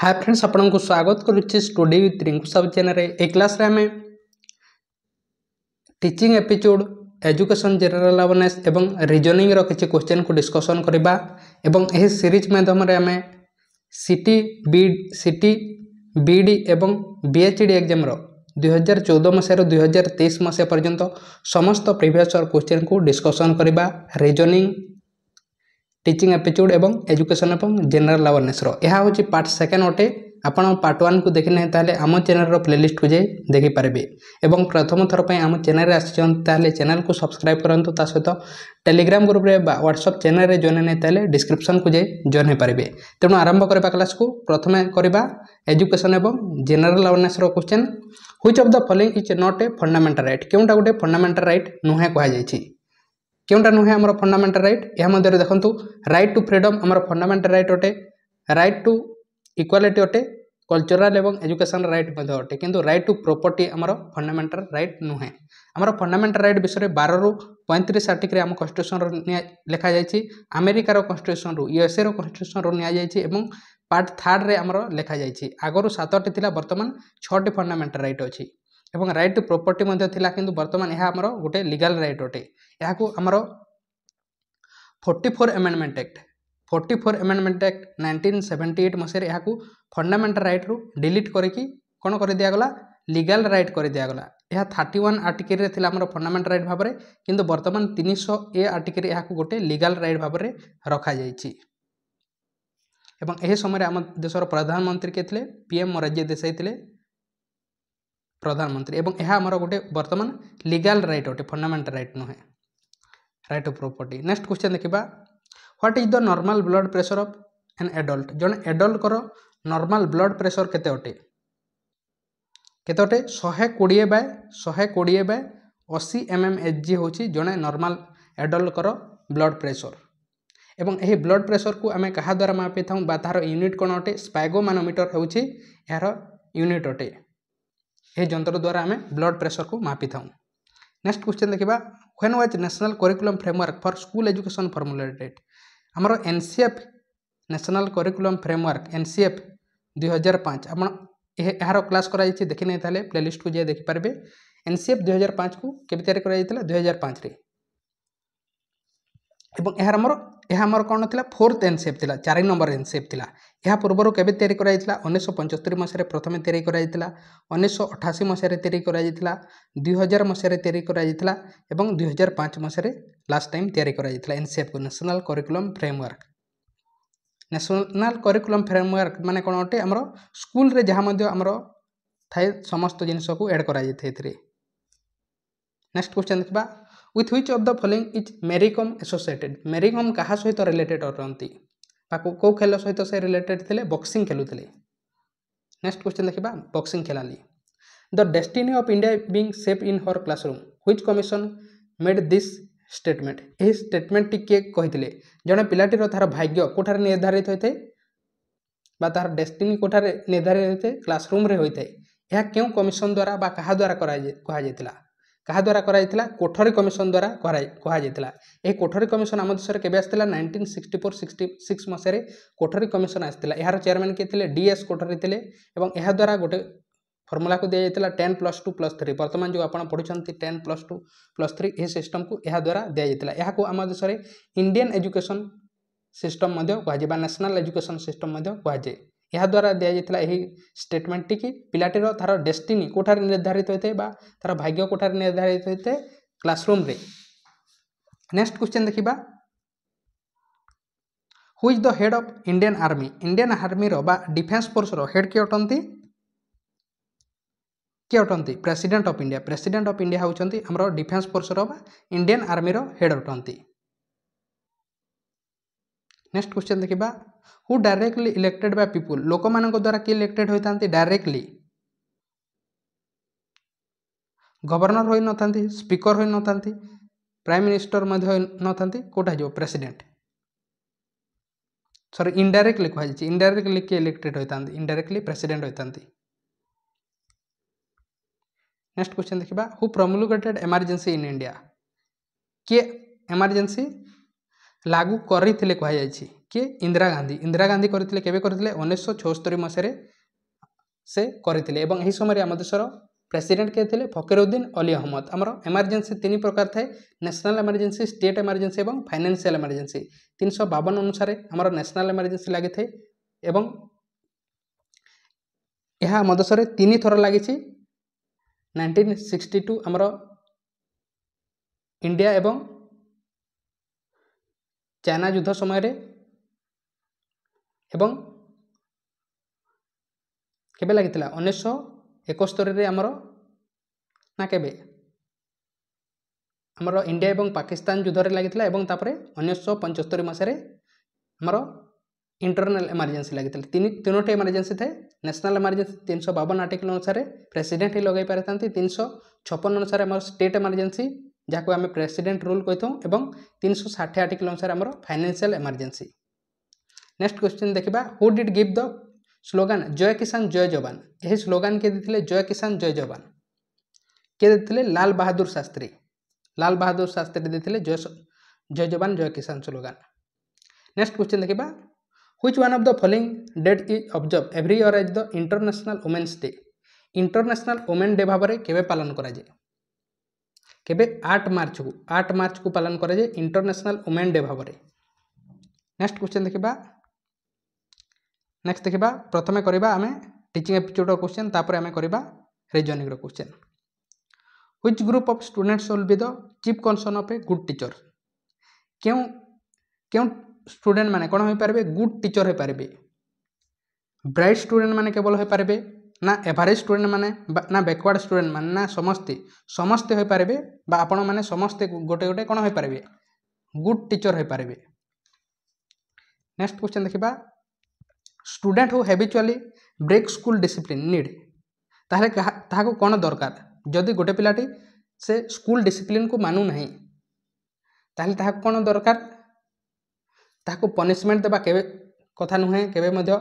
Hi friends ଆପଣଙ୍କୁ ସ୍ୱାଗତ କରୁଛି ଷ୍ଟୁଡି ୱିଥ୍ ରିଙ୍କୁ ସବ୍ ଚ୍ୟାନେଲ୍ରେ ଏ କ୍ଲାସ୍ରେ ଆମେ teaching aptitude education general awareness ଏବଂ ରିଜନିଂର କିଛି କ୍ୱେଶ୍ଚନ୍କୁ ଡିସ୍କସନ୍ କରିବା ଏବଂ ଏହି ସିରିଜ୍ ମାଧ୍ୟମରେ ଆମେ CT B CT B D ଏବଂ ବି ଏଚ୍ ଡି ଏକ୍ଜାମ୍ର ଦୁଇହଜାର ଚଉଦ ମସିହାରୁ ଦୁଇହଜାର ତେଇଶ ମସିହା ପର୍ଯ୍ୟନ୍ତ ସମସ୍ତ ପ୍ରିଭିୟସ୍ କ୍ୱେଶ୍ଚନ୍କୁ ଡିସ୍କସନ୍ କରିବା ରିଜନିଂ টিচিং ଆପ୍ଟିଚ୍ୟୁଡ଼୍ ଏବଂ ଏଜୁକେସନ୍ ଏବଂ ଜେନେରାଲ୍ ଆୱାରନେସ୍ର ଏହା ହେଉଛି ପାର୍ଟ ସେକେଣ୍ଡ ଅଟେ ଆପଣ ପାର୍ଟ ୱାନ୍କୁ ଦେଖିନାହିଁ ତାହେଲେ ଆମ ଚ୍ୟାନେଲ୍ର ପ୍ଲେଲିଷ୍ଟକୁ ଯାଇ ଦେଖିପାରିବେ ଏବଂ ପ୍ରଥମ ଥର ପାଇଁ ଆମ ଚ୍ୟାନେଲ୍ରେ ଆସିଛନ୍ତି ତାହେଲେ ଚ୍ୟାନେଲ୍କୁ ସବସ୍କ୍ରାଇବ୍ କରନ୍ତୁ ତା ସହିତ ଟେଲିଗ୍ରାମ ଗ୍ରୁପ୍ରେ ବା ହ୍ୱାଟ୍ସଅପ୍ ଚ୍ୟାନେଲ୍ରେ ଜଏନ୍ ନାହିଁ ତାହେଲେ ଡିସ୍କ୍ରିପ୍ସନ୍କୁ ଯାଇ ଜଏନ୍ ହୋଇପାରିବେ ତେଣୁ ଆରମ୍ଭ କରିବା କ୍ଲାସ୍କୁ ପ୍ରଥମେ କରିବା ଏଜୁକେସନ୍ ଏବଂ ଜେନେରାଲ୍ ଆୱାରନେସ୍ର question which of the following is not a fundamental right କେଉଁଟା ଗୋଟେ ଫଣ୍ଡାମେଣ୍ଟାଲ୍ ରାଇଟ୍ ନୁହେଁ କୁହାଯାଇଛି কেউটা নুহে আমার ফন্ডামেন্টাল রাইট এর মধ্যে দেখুন রাইট টু ফ্রিডম আমার ফন্ডামেন্টাল রাইট অটে রাইট টু ইকুয়ালিটি অটে কলচরাল এবং এজুকেশন রাইট মধ্যে অটে কিন্তু রাইট টু প্রপর্টি আমার ফন্ডামেন্টাল রাইট নুহে আমার ফন্ডামেন্টাল রাইট বিষয়ে বারু পঁয়ত্রিশ আর্টিক্রে আমার কনস্টিট্ୟୁସନ୍ର ଲେଖା ଯାଇଛି ଆମେରିକାର କନଷ୍ଟିଟ୍ୟୁସନ୍ରୁ ୟୁଏସ୍ଏର କନଷ୍ଟିଟ୍ୟୁସନ୍ରୁ ନିଆଯାଇଛି ଏବଂ ପାର୍ଟ ଥାର୍ଡ଼ରେ ଆମର ଲେଖାଯାଇଛି ଆଗରୁ ସାତଟି ଥିଲା ବର୍ତ୍ତମାନ ଛଅଟି ଫଣ୍ଡାମେଣ୍ଟାଲ ରାଇଟ୍ ଅଛି এবং রাইট টু প্রপর্টি মধ্যে লা কিন্তু বর্তমান এ আমার গোটে লিগাল রাইট অটে এখন আমার forty four amendment act forty four amendment act nineteen seventy eight মশায় এখন ফন্ডামেন্টাল রু ডিলিট কি কোণ করে দিয়েগলা লিগাল রাইট করে দিয়েগলা ଏହା ଥାର୍ଟି ୱାନ୍ আর্টিকেলে ଥିଲା ଆମର ফন্ডামেন্টাল ରାଇଟ୍ ଭାବରେ କିନ୍ତୁ ବର୍ତ୍ତମାନ ତିନିଶହ ଏ আর্টিকেলে ଏହାକୁ গোটে ଲିଗାଲ୍ রাইট ଭାବରେ ରଖାଯାଇଛି ଏବଂ ଏହି ସମୟରେ ଆମ ଦେଶର ପ୍ରଧାନମନ୍ତ୍ରୀ କିଏ ଥିଲେ লে পিএম ମୋରାରଜୀ দেশাই ଥିଲେ ପ୍ରଧାନମନ୍ତ୍ରୀ ଏବଂ ଏହା ଆମର ଗୋଟେ ବର୍ତ୍ତମାନ ଲିଗାଲ୍ ରାଇଟ୍ ଅଟେ ଫଣ୍ଡାମେଣ୍ଟାଲ ରାଇଟ୍ ନୁହେଁ right of property next question ଦେଖିବା what is the normal blood pressure of an adult ଜଣେ ଆଡଲ୍ଟଙ୍କର ନର୍ମାଲ୍ ବ୍ଲଡ୍ ପ୍ରେସର୍ କେତେ ଅଟେ କେତେ ଅଟେ ଶହେ କୋଡ଼ିଏ ବାଏ ଶହେ କୋଡ଼ିଏ ବାଏ ଅଶୀ ଏମ୍ ଏମ୍ ଏଚ୍ ଜି ହେଉଛି ଜଣେ ନର୍ମାଲ୍ ଆଡଲ୍ଟଙ୍କର ବ୍ଲଡ୍ ପ୍ରେସର୍ ଏବଂ ଏହି ବ୍ଲଡ୍ ପ୍ରେସର୍କୁ ଆମେ କାହା ଦ୍ୱାରା ମାପିଥାଉ ବା ତାହାର ୟୁନିଟ୍ କ'ଣ ଅଟେ ସ୍ପାଇଗୋ ମାନୋମିଟର ହେଉଛି ଏହାର ୟୁନିଟ୍ ଅଟେ यह जंत्र द्वारा आम ब्लड प्रेसर को मापी था नेक्स्ट क्वेश्चन देखा when was national curriculum framework for school education formulated आमर N C F national curriculum framework N C F दुई हजार पाँच आप क्लास देखी नहीं था प्ले लिस्ट को जे देखिपारे एन सी एफ दुई हजार पाँच को एवं यार कौन थी फोर्थ एनसीएफ थी चार नंबर एनसीएफ थी ଏହା ପୂର୍ବରୁ କେବେ ତିଆରି କରାଯାଇଥିଲା ଉଣେଇଶହ ପଞ୍ଚସ୍ତରୀ ମସିହାରେ ପ୍ରଥମେ ତିଆରି କରାଯାଇଥିଲା ଉଣେଇଶହ ଅଠାଅଶୀ ମସିହାରେ ତିଆରି କରାଯାଇଥିଲା ଦୁଇ ହଜାର ମସିହାରେ ତିଆରି କରାଯାଇଥିଲା ଏବଂ ଦୁଇ ହଜାର ପାଞ୍ଚ ମସିହାରେ ଲାଷ୍ଟ ଟାଇମ୍ ତିଆରି କରାଯାଇଥିଲା ଏନ୍ସିଏଫ୍କୁ national curriculum framework national curriculum framework ମାନେ କ'ଣ ଅଟେ ଆମର ସ୍କୁଲରେ ଯାହା ମଧ୍ୟ ଆମର ଥାଏ ସମସ୍ତ ଜିନିଷକୁ ଏଡ଼୍ କରାଯାଇଥାଏ ଏଥିରେ ନେକ୍ସଟ କ୍ୱେଶ୍ଚନ୍ ଦେଖିବା with which of the following is Mary Kom associated Mary Kom କାହା ସହିତ ରିଲେଟେଡ଼୍ ଅଟନ୍ତି ତାକୁ କେଉଁ ଖେଳ ସହିତ ସେ ରିଲେଟେଡ଼ ଥିଲେ ବକ୍ସିଂ ଖେଳୁଥିଲେ ନେକ୍ସଟ କ୍ୱେଶ୍ଚନ୍ ଦେଖିବା ବକ୍ସିଂ ଖେଳାଳି the destiny of India being safe in her classroom which commission made this statement ଏହି ଷ୍ଟେଟମେଣ୍ଟଟି କିଏ କହିଥିଲେ ଜଣେ ପିଲାଟିର ତାହାର ଭାଗ୍ୟ କେଉଁଠାରେ ନିର୍ଦ୍ଧାରିତ ହୋଇଥାଏ বা ତାହାର ଡେଷ୍ଟିନି କେଉଁଠାରେ ନିର୍ଦ୍ଧାରିତ ହୋଇଥାଏ କ୍ଲାସରୁମ୍ରେ ହୋଇଥାଏ ଏହା କେଉଁ କମିଶନ୍ ଦ୍ୱାରା ବା କାହା ଦ୍ୱାରା କରାଯାଇ କୁହାଯାଇଥିଲା কাহা দ্বারা করা কোঠরি কমিশন দ্বারা কুহযাই এই কোঠরি কমিশন আমার দেশের কেবে আসছিল nineteen sixty four sixty six মশায় কোঠরি কমিশন আসছিল এর চেয়ারম্যান কে লে ডিএস কোঠরি লে এবং এদ্বারা গোটে ফর্মুলা দিয়ে যাই ten plus two plus three বর্তমান যে আপনার পড়ছেন ten plus two plus three এই সিষ্টম কু এদ্বারা দিয়া আমার দেশের ইন্ডিয়ান এজুকেশন সিষ্টম কুহযায় বা ন্যাশনাল এজুকেশন সিষ্টম কুহযায় ଏହାଦ୍ୱାରା ଦିଆଯାଇଥିଲା ଏହି ଷ୍ଟେଟମେଣ୍ଟଟିକି ପିଲାଟିର ତା'ର ଡେଷ୍ଟିନି କେଉଁଠାରେ ନିର୍ଦ୍ଧାରିତ ହୋଇଥାଏ ବା ତା'ର ଭାଗ୍ୟ କେଉଁଠାରେ ନିର୍ଦ୍ଧାରିତ ହୋଇଥାଏ କ୍ଲାସରୁମ୍ରେ ନେକ୍ସଟ କ୍ୱେଶ୍ଚନ୍ ଦେଖିବା who is the head of Indian army Indian ଆର୍ମିର ବା ଡିଫେନ୍ସ ଫୋର୍ସର ହେଡ଼୍ କିଏ ଅଟନ୍ତି କିଏ ଅଟନ୍ତି president of India president of India ହେଉଛନ୍ତି ଆମର ଡିଫେନ୍ସ ଫୋର୍ସର ବା ଇଣ୍ଡିଆନ୍ ଆର୍ମିର ହେଡ଼୍ ଅଟନ୍ତି ନେକ୍ସଟ କ୍ୱେଶ୍ଚନ୍ ଦେଖିବା who directly elected by people ଲୋକମାନଙ୍କ ଦ୍ୱାରା କିଏ ଇଲେକ୍ଟେଡ଼୍ ହୋଇଥାନ୍ତି ଡାଇରେକ୍ଟଲି ଗଭର୍ଣ୍ଣର୍ ହୋଇନଥାନ୍ତି ସ୍ପିକର୍ ହୋଇନଥାନ୍ତି ପ୍ରାଇମ୍ ମିନିଷ୍ଟର୍ ମଧ୍ୟ ହୋଇନଥାନ୍ତି କେଉଁଟା ହେଇଯିବ ପ୍ରେସିଡ଼େଣ୍ଟ ସରି ଇନ୍ଡାଇରେକ୍ଟଲି କୁହାଯାଇଛି ଇନ୍ଡାଇରେକ୍ଟଲି କିଏ ଇଲେକ୍ଟେଡ଼୍ ହୋଇଥାନ୍ତି ଇନ୍ଡାଇରେକ୍ଟଲି ପ୍ରେସିଡ଼େଣ୍ଟ ହୋଇଥାନ୍ତି ନେକ୍ସଟ କ୍ୱେଶ୍ଚନ୍ ଦେଖିବା who promulgated emergency in India କିଏ ଏମର୍ଜେନ୍ସି ଲାଗୁ କରିଥିଲେ କୁହାଯାଇଛି କିଏ ଇନ୍ଦିରା ଗାନ୍ଧୀ ଇନ୍ଦିରା ଗାନ୍ଧୀ କରିଥିଲେ କେବେ କରିଥିଲେ ଉଣେଇଶହ ଛଅସ୍ତରୀ ମସିହାରେ ସେ କରିଥିଲେ ଏବଂ ଏହି ସମୟରେ ଆମ ଦେଶର ପ୍ରେସିଡେଣ୍ଟ କିଏ ଥିଲେ ଫକୀରଉଦ୍ଦିନ ଅଲି ଅହମ୍ମଦ ଆମର ଏମର୍ଜେନ୍ସି ତିନି ପ୍ରକାର ଥାଏ ନ୍ୟାସନାଲ ଏମର୍ଜେନ୍ସି ଷ୍ଟେଟ୍ ଏମର୍ଜେନ୍ସି ଏବଂ ଫାଇନାନ୍ସିଆଲ ଏମର୍ଜେନ୍ସି ତିନିଶହ ବାବନ ଅନୁସାରେ ଆମର ନ୍ୟାସନାଲ ଏମର୍ଜେନ୍ସି ଲାଗିଥାଏ ଏବଂ ଏହା ଆମ ଦେଶରେ ତିନି ଥର ଲାଗିଛି ନାଇଣ୍ଟିନ୍ ସିକ୍ସଟି ଟୁ ଆମର ଇଣ୍ଡିଆ ଏବଂ ଚାଇନା ଯୁଦ୍ଧ ସମୟରେ ଏବଂ କେବେ ଲାଗିଥିଲା ଉଣେଇଶହ ଏକସ୍ତରୀରେ ଆମର ନା କେବେ ଆମର ଇଣ୍ଡିଆ ଏବଂ ପାକିସ୍ତାନ ଯୁଦ୍ଧରେ ଲାଗିଥିଲା ଏବଂ ତାପରେ ଉଣେଇଶହ ପଞ୍ଚସ୍ତରୀ ମସିହାରେ ଆମର ଇଣ୍ଟରନାଲ ଏମର୍ଜେନ୍ସି ଲାଗିଥିଲା ତିନି ତିନୋଟି ଏମର୍ଜେନ୍ସି ଥାଏ ନ୍ୟାସନାଲ ଏମର୍ଜେନ୍ସି ତିନିଶହ ବାବନ ଆର୍ଟିକଲ ଅନୁସାରେ ପ୍ରେସିଡ଼େଣ୍ଟ ହିଁ ଲଗାଇ ପାରିଥାନ୍ତି ତିନିଶହ ଛପନ ଅନୁସାରେ ଆମର ଷ୍ଟେଟ୍ ଏମର୍ଜେନ୍ସି ଯାହାକୁ ଆମେ ପ୍ରେସିଡ଼େଣ୍ଟ ରୁଲ୍ କହିଥାଉ ଏବଂ ତିନିଶହ ଷାଠିଏ ଆର୍ଟିକଲ ଅନୁସାରେ ଆମର ଫାଇନାନ୍ସିଆଲ ଏମର୍ଜେନ୍ସି ନେକ୍ସଟ କ୍ୱେଶ୍ଚିନ୍ ଦେଖିବା who did give the slogan Jai Kisan Jai Jawan ଏହି ସ୍ଲୋଗାନ କିଏ ଦେଇଥିଲେ ଜୟ କିଷାନ ଜୟ ଯବାନ କିଏ ଦେଇଥିଲେ ଲାଲ ବାହାଦୁର ଶାସ୍ତ୍ରୀ ଲାଲ ବାହାଦୁର ଶାସ୍ତ୍ରୀ ଦେଇଥିଲେ Jai Jai Jawan Jai Kisan slogan next question ଦେଖିବା which one of the following date is observed every year as the international women's day international women day ভাবে কেবে পালন করা যায় কেবে আট মার্চ কু আট মার্চ কু পালন করা যায় ইন্টরন্যাশনাল ওমেন ডে ভাবে নেক্সট কোশ্চেন দেখিবা নেক্সট দেখিবা প্রথমে করিবা আমি টিচিং এপিচুডর কোশ্চেন তাপরে আমি করিবা রিজনিংর question which group of students will be the chief concern of a good teacher কেউ কেউ স্টুডেন্ট মানে কোণ হয়ে গুড টিচর হয়ে ব্রাইট স্টুডেন্ট মানে কেবল হয়ে না এভারেজ স্টুডেন্ট মানে না ব্যাকওয়ার্ড স্টুডেন্ট মানে না সমস্তে সমস্তে হয়ে বা আপন মানে সমস্তে গোটে গোটে কোণ হয়ে গুড টিচর হয়ে নেক্সট কোশ্চেন দেখিবা student who habitually break school discipline need ତାହେଲେ ତାହାକୁ କ'ଣ ଦରକାର ଯଦି ଗୋଟେ ପିଲାଟି ସେ ସ୍କୁଲ୍ ଡିସିପ୍ଲିନ୍କୁ ମାନୁନାହିଁ ତାହେଲେ ତାହାକୁ କ'ଣ ଦରକାର ତାହାକୁ ପନିସମେଣ୍ଟ ଦେବା କେବେ କଥା ନୁହେଁ କେବେ ମଧ୍ୟ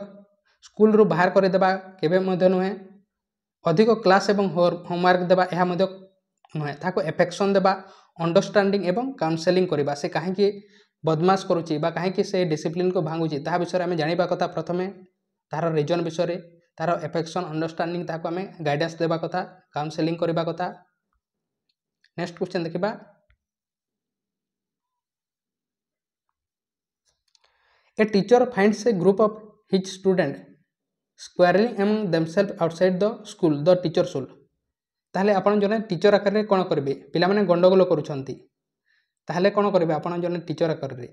ସ୍କୁଲ୍ରୁ ବାହାର କରିଦେବା କେବେ ମଧ୍ୟ ନୁହେଁ ଅଧିକ କ୍ଲାସ୍ ଏବଂ ହୋମୱାର୍କ ଦେବା ଏହା ମଧ୍ୟ ନୁହେଁ ତାହାକୁ ଏଫେକ୍ସନ୍ ଦେବା ଅଣ୍ଡରଷ୍ଟାଣ୍ଡିଂ ଏବଂ କାଉନ୍ସେଲିଂ କରିବା ସେ କାହିଁକି বদমাস করুছি বা কাহিঁকি সে ডিসিপ্লিনকে ভাঙুছি তাহা বিষয়ে আমি জাঁয়া কথা প্রথমে তাহার রিজন বিষয়ে তাহার এফেকশন অন্ডরস্টাণ্ডিং তাকে আমি গাইডেন্স দেওয়া কথা কাউন্সেলিং করা কথা নেক্সট কোশ্চেন দেখা A teacher finds a group of his students squarely among themselves outside the school, the teacher school. তাহলে আপনার জন টিচর আকারে কোণ করবে পিলামানে গন্ডগোল করুছন্তি ତାହେଲେ କ'ଣ କରିବେ ଆପଣ ଜଣେ ଟିଚର୍ କରିବେ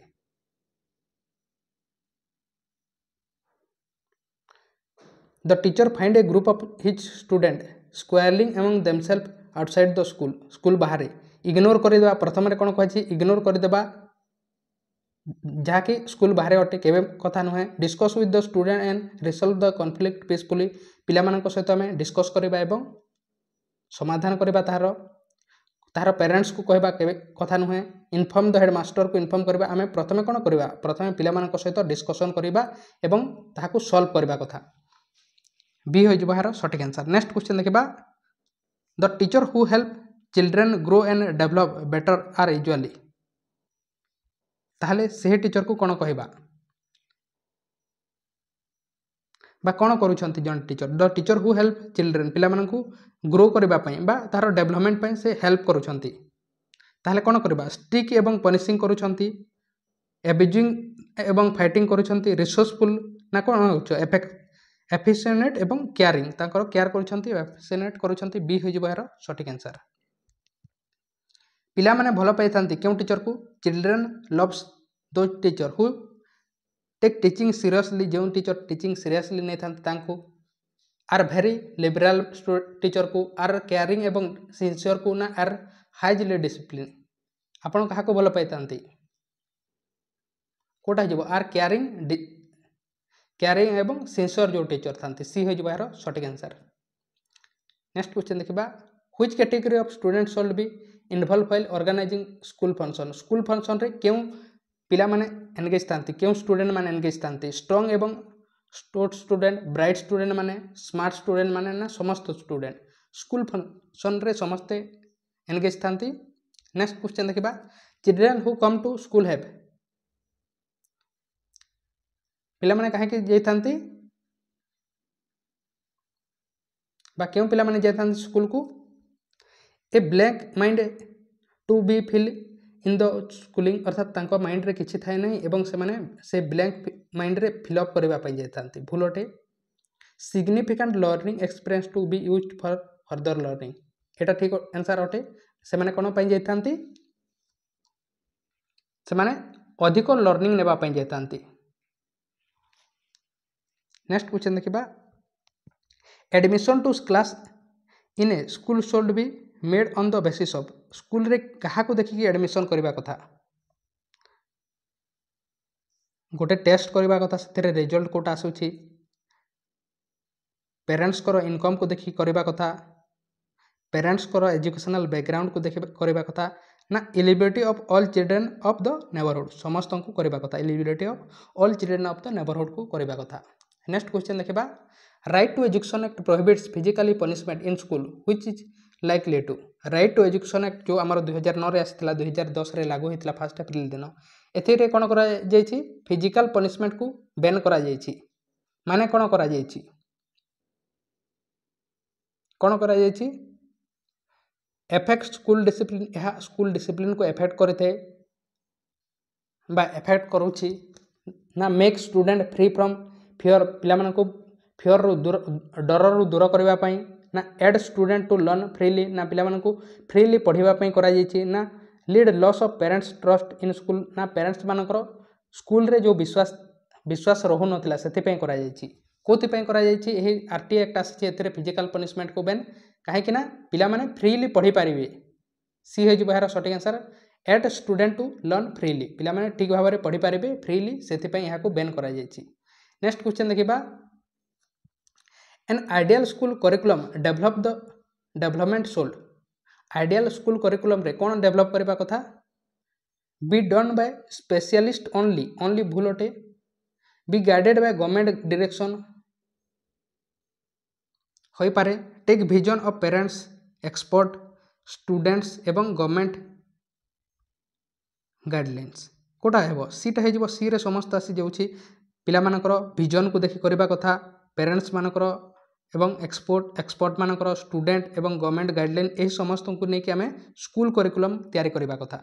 the teacher find a group of his student quarrelling ଏବଂ themself outside the school school ବାହାରେ ଇଗ୍ନୋର କରିଦେବା ପ୍ରଥମରେ କ'ଣ କୁହାଯାଇଛି ଇଗ୍ନୋର କରିଦେବା ଯାହାକି ସ୍କୁଲ ବାହାରେ ଅଟେ କେବେ କଥା ନୁହେଁ discuss with the student and resolve the conflict peacefully ପିଲାମାନଙ୍କ ସହିତ ଆମେ ଡିସ୍କସ୍ କରିବା ଏବଂ ସମାଧାନ କରିବା ତାହାର ତାହାର ପ୍ୟାରେଣ୍ଟସ୍କୁ କହିବା କେବେ କଥା ନୁହେଁ ଇନଫର୍ମ ଦ ହେଡ଼୍ ମାଷ୍ଟରକୁ ଇନଫର୍ମ କରିବା ଆମେ ପ୍ରଥମେ କ'ଣ କରିବା ପ୍ରଥମେ ପିଲାମାନଙ୍କ ସହିତ ଡିସ୍କସନ୍ କରିବା ଏବଂ ତାହାକୁ ସଲ୍ଭ କରିବା କଥା ବି ହୋଇଯିବ ଏହାର ସଠିକ୍ ଆନ୍ସର୍ ନେକ୍ସଟ କ୍ୱେଶ୍ଚିନ୍ ଦେଖିବା the teacher who help children grow and develop better are usually ତାହେଲେ ସେହି ଟିଚର୍କୁ କ'ଣ କହିବା বা କ'ଣ କରୁଛନ୍ତି ଜଣେ teacher the teacher who help children ପିଲାମାନଙ୍କୁ ଗ୍ରୋ କରିବା ପାଇଁ ବା ତାହାର ଡେଭଲପମେଣ୍ଟ ପାଇଁ ସେ ହେଲ୍ପ କରୁଛନ୍ତି ତାହେଲେ କ'ଣ କରିବା ଷ୍ଟ୍ରିକ୍ ଏବଂ ପନିସିଂ କରୁଛନ୍ତି ଏବିଜିଂ ଏବଂ ଫାଇଟିଂ କରୁଛନ୍ତି ରିସୋର୍ସଫୁଲ୍ ନା କ'ଣ ହେଉଛ ଏଫେକ୍ଟ ଏଫିସିଏଣ୍ଟ ଏବଂ କେୟାରିଂ ତାଙ୍କର କେୟାର କରୁଛନ୍ତି ଏଫିସିଏଣ୍ଟ କରୁଛନ୍ତି ବି ହୋଇଯିବ ଏହାର ସଠିକ୍ ଆନ୍ସର୍ ପିଲାମାନେ ଭଲ ପାଇଥାନ୍ତି କେଉଁ ଟିଚର୍କୁ children loves those teacher who take teaching seriously जो टीचर टीचिंग सीरीयसली नहीं था आर भेरी लिबराल टीचर को आर केयरिंग एवं सिनसीयर को ना आर हाइजली डिसिप्लिन आपण क्या भल पाई था कौटा हो आर केयरिंग केयरिंग एवं सिनसीयर जो टीचर था सी हो यार सठिक आंसर नेक्स्ट क्वेश्चन देखा which category of student should be involve while organizing school function school function रे क्यों पिला एनगेज था क्यों स्टूडेंट मैंने एनगेज था strong short student bright student मैंने स्मार्ट स्टूडेंट मैंने ना समस्त स्टूडेंट स्कूल फंक्शन समस्ते एनगेज था नेक्स्ट क्वेश्चन देखा children who come to school help पाने कहीं बा क्यों पिला माने स्कूल को a blank mind to be fill in the schooling अर्थात माइंड रे किसी थाए ना और से, से ब्लांक माइंड में फिलअप करने भूलटे significant learning experience to be use for further learning यहाँ ठीक आंसर अटे से कौन पर जाने अधिक लर्णिंग नेता नेक्स्ट क्वेश्चन देखा admission to class in a school should be made on the basis of ସ୍କୁଲରେ କାହାକୁ ଦେଖିକି ଆଡ଼ମିସନ୍ କରିବା କଥା ଗୋଟେ ଟେଷ୍ଟ କରିବା କଥା ସେଥିରେ ରେଜଲ୍ଟ କେଉଁଟା ଆସୁଛି ପ୍ୟାରେଣ୍ଟସ୍ଙ୍କର ଇନକମ୍କୁ ଦେଖିକି କରିବା କଥା ପ୍ୟାରେଣ୍ଟସ୍ଙ୍କର ଏଜୁକେସନାଲ୍ ବ୍ୟାକଗ୍ରାଉଣ୍ଡକୁ ଦେଖି କରିବା କଥା ନା eligibility of all children of the neighbourhood ସମସ୍ତଙ୍କୁ କରିବା କଥା eligibility of all children of the ନେବରହୁଡ଼କୁ କରିବା କଥା ନେକ୍ସଟ କ୍ୱେଶ୍ଚନ୍ ଦେଖିବା right to education act prohibits physically punishment in school which is likely to right to education act ଯେଉଁ ଆମର ଦୁଇହଜାର ନଅରେ ଆସିଥିଲା ଦୁଇହଜାର ଦଶରେ ଲାଗୁ ହୋଇଥିଲା ଫାଷ୍ଟ ଏପ୍ରିଲ ଦିନ ଏଥିରେ କ'ଣ କରାଯାଇଛି ଫିଜିକାଲ ପନିସମେଣ୍ଟକୁ ବ୍ୟାନ୍ କରାଯାଇଛି ମାନେ କ'ଣ କରାଯାଇଛି କ'ଣ କରାଯାଇଛି ଏଫେକ୍ଟ ସ୍କୁଲ ଡିସିପ୍ଲିନ୍ ଏହା ସ୍କୁଲ ଡିସିପ୍ଲିନ୍କୁ ଏଫେକ୍ଟ କରିଥାଏ ବା ଏଫେକ୍ଟ କରୁଛି ନା make student free from fear ପିଲାମାନଙ୍କୁ ଫିଅର୍ରୁ ଦୂର ଡରରୁ ଦୂର କରିବା ପାଇଁ ना aid student to learn freely ना पाला फ्रीली पढ़ापी कर lead loss of parents trust in school ना पेरेन्ट्स मान स्कूल जो विश्वास विश्वास रो ना से कौपाई कर आर टी एक्ट आसी फिजिकाल पनीसमेंट को बैन कहीं पाने फ्रीली पढ़ी पारे सी हो सटिक answer aid student to learn freely पाने ठीक भाव में पढ़ी पारे फ्रीली से बैन कर क्वेश्चन देखा An ideal school curriculum develop the development sold. Ideal school curriculum re kon develop kariba कथा be done by specialist only only bhulote. be guided by government direction Hoi pare, take vision of parents expert students एवं government guidelines কোটা হব সিটা হয়ে যাব সিরে সমস্ত আসি যাচ্ছি পিলা ভিজনকু দেখি করা কথা প্যারেন্টস মানকর এবং ଏକ୍ସପୋର୍ଟ ଏକ୍ସପର୍ଟ ମାନଙ୍କର ଷ୍ଟୁଡେଣ୍ଟ ଏବଂ ଗଭର୍ଣ୍ଣମେଣ୍ଟ ଗାଇଡ଼ଲାଇନ୍ ଏହି ସମସ୍ତଙ୍କୁ ନେଇକି ଆମେ ସ୍କୁଲ କରିକୁଲମ୍ ତିଆରି କରିବା କଥା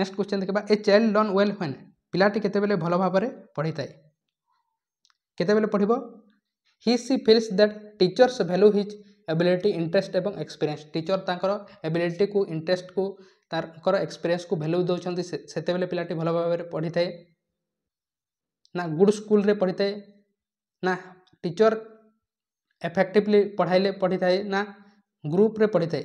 ନେକ୍ସଟ କ୍ୱେଶ୍ଚନ୍ ଦେଖିବା a child learn well when ପିଲାଟି କେତେବେଳେ ଭଲ ଭାବରେ ପଢ଼ିଥାଏ କେତେବେଳେ ପଢ଼ିବ he she feels that teachers value his ability interest ଏବଂ ଏକ୍ସପିରିଏନ୍ସ ଟିଚର ତାଙ୍କର ଏବିଲିଟିକୁ ଇଣ୍ଟରେଷ୍ଟକୁ ତାଙ୍କର ଏକ୍ସପିରିଏନ୍ସକୁ ଭ୍ୟାଲ୍ୟୁ ଦେଉଛନ୍ତି ସେତେବେଳେ ପିଲାଟି ଭଲ ଭାବରେ ପଢ଼ିଥାଏ ନା ଗୁଡ଼ ସ୍କୁଲରେ ପଢ଼ିଥାଏ ନା ଟିଚର ଏଫେକ୍ଟିଭଲି ପଢ଼ାଇଲେ ପଢ଼ିଥାଏ ନା ଗ୍ରୁପ୍ରେ ପଢ଼ିଥାଏ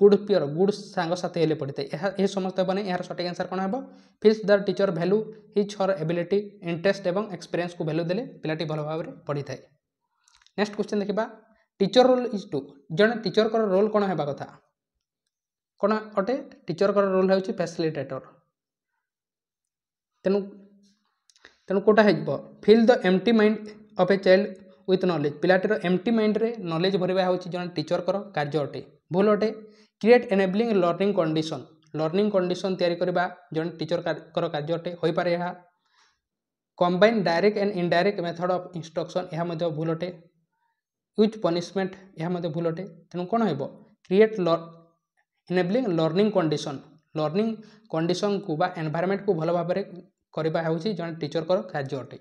ଗୁଡ୍ ପିଅର୍ ଗୁଡ୍ ସାଙ୍ଗସାଥି ହେଲେ ପଢ଼ିଥାଏ ଏହା ଏହି ସମସ୍ତ ନାହିଁ ଏହାର ସଠିକ୍ ଆନ୍ସର୍ କ'ଣ ହେବ feels the teacher value his her ability interest ଏବଂ ଏକ୍ସପିରିଏନ୍ସକୁ ଭ୍ୟାଲୁ ଦେଲେ ପିଲାଟି ଭଲ ଭାବରେ ପଢ଼ିଥାଏ ନେକ୍ସଟ କ୍ୱେଶ୍ଚନ୍ ଦେଖିବା ଟିଚର୍ ରୋଲ୍ ଇଜ୍ ଟୁ ଜଣେ ଟିଚର୍ଙ୍କର ରୋଲ୍ କ'ଣ ହେବା କଥା କ'ଣ ଅଟେ ଟିଚର୍ଙ୍କର ରୋଲ୍ ହେଉଛି ଫ୍ୟାସିଲିଟେଟର୍ ତେଣୁ ତେଣୁ କେଉଁଟା ହେଇଯିବ fill the empty mind of a child with knowledge ପିଲାଟିର ଏମ୍ଟି ମାଇଣ୍ଡରେ ନଲେଜ୍ ଭରିବା ହେଉଛି ଜଣେ ଟିଚରଙ୍କର କାର୍ଯ୍ୟ ଅଟେ ଭୁଲ ଅଟେ create enabling learning condition learning condition ତିଆରି କରିବା ଜଣେ ଟିଚର୍ଙ୍କର କାର୍ଯ୍ୟ ଅଟେ ହୋଇପାରେ ଏହା combine direct and indirect method of instruction ଏହା ମଧ୍ୟ ଭୁଲ ଅଟେ ୟୁଜ୍ ପନିଶମେଣ୍ଟ ଏହା ମଧ୍ୟ ଭୁଲ ଅଟେ ତେଣୁ କ'ଣ ହେବ create enabling learning condition learning କଣ୍ଡିସନ୍କୁ ବା ଏନ୍ଭାରମେଣ୍ଟକୁ ଭଲ ଭାବରେ କରିବା ହେଉଛି ଜଣେ ଟିଚରଙ୍କର କାର୍ଯ୍ୟ ଅଟେ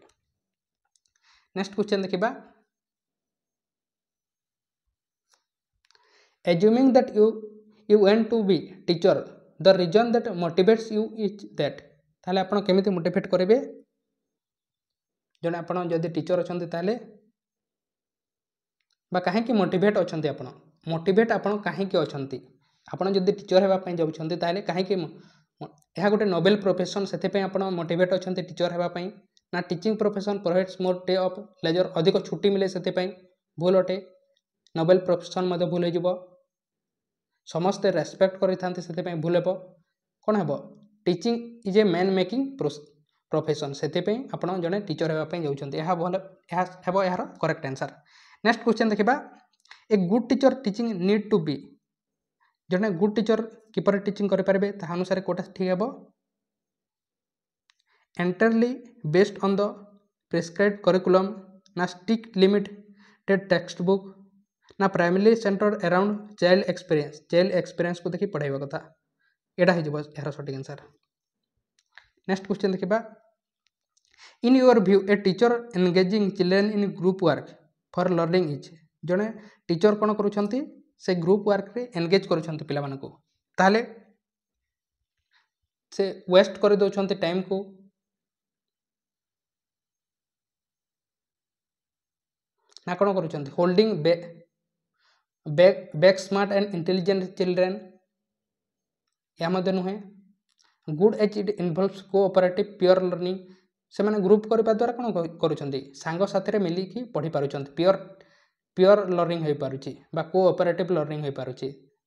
ନେକ୍ସଟ କ୍ୱେଶ୍ଚନ୍ ଦେଖିବା Assuming that you you want to be teacher, the reason that motivates you is that তাহলে ଆପଣ କେମିତି ମୋଟିଭେଟ୍ କରିବେ ଜଣେ ଆପଣ ଯଦି ଟିଚର୍ ଅଛନ୍ତି ତାହେଲେ ବା କାହିଁକି ମୋଟିଭେଟ୍ ଅଛନ୍ତି ଆପଣ ମୋଟିଭେଟ୍ ଆପଣ କାହିଁକି ଅଛନ୍ତି ଆପଣ ଯଦି ଟିଚର୍ ହେବା ପାଇଁ ଯାଉଛନ୍ତି ତାହେଲେ କାହିଁକି ଏହା ଗୋଟେ ନୋବେଲ୍ ପ୍ରଫେସନ୍ ସେଥିପାଇଁ ଆପଣ ମୋଟିଭେଟ୍ ଅଛନ୍ତି ଟିଚର୍ ହେବା ପାଇଁ ନା ଟିଚିଂ ପ୍ରଫେସନ୍ ପ୍ରୋଭାଇଡ଼୍ସ ମୋର ଡେ ଅଫ୍ ଲେଜର୍ ଅଧିକ ଛୁଟି ମିଳେ ସେଥିପାଇଁ ଭୁଲ ଅଟେ ନୋବେଲ୍ ପ୍ରଫେସନ୍ ମଧ୍ୟ ଭୁଲ ହୋଇଯିବ ସମସ୍ତେ ରେସପେକ୍ଟ କରିଥାନ୍ତି ସେଥିପାଇଁ ଭୁଲ ହେବ କ'ଣ ହେବ teaching is a man making profession ସେଥିପାଇଁ ଆପଣ ଜଣେ ଟିଚର୍ ହେବା ପାଇଁ ଯାଉଛନ୍ତି ଏହା ଭଲ ଏହା ହେବ ଏହାର କରେକ୍ଟ ଆନ୍ସର୍ ନେକ୍ସଟ କ୍ୱେଶ୍ଚନ୍ ଦେଖିବା a good teacher teaching need to be ଜଣେ ଗୁଡ୍ ଟିଚର୍ କିପରି ଟିଚିଂ କରିପାରିବେ ତାହା ଅନୁସାରେ କେଉଁଟା ଠିକ୍ ହେବ entirely based on the prescribed curriculum ନା ଷ୍ଟିକ୍ ଲିମିଟେଡ୍ ଟେକ୍ସଟ ବୁକ୍ ना primary centre around child experience child experience को देखिए पढ़ाइबा कथा यहाँ रहा सठिक आंसर नेक्स्ट क्वेश्चन देखा in your view a teacher engaging children in group work for learning is जड़े टीचर कौन कर से ग्रुप वर्क एनगेज कर पाने से वेस्ट कर दे टाइम को ना कौन करोल्डिंग back back smart and intelligent children या मध्य नुहे good as it involves cooperative peer learning से मैंने ग्रुप करने द्वारा कौन करसाथी मिलिकी पढ़ी पार्टी peer peer learning cooperate learning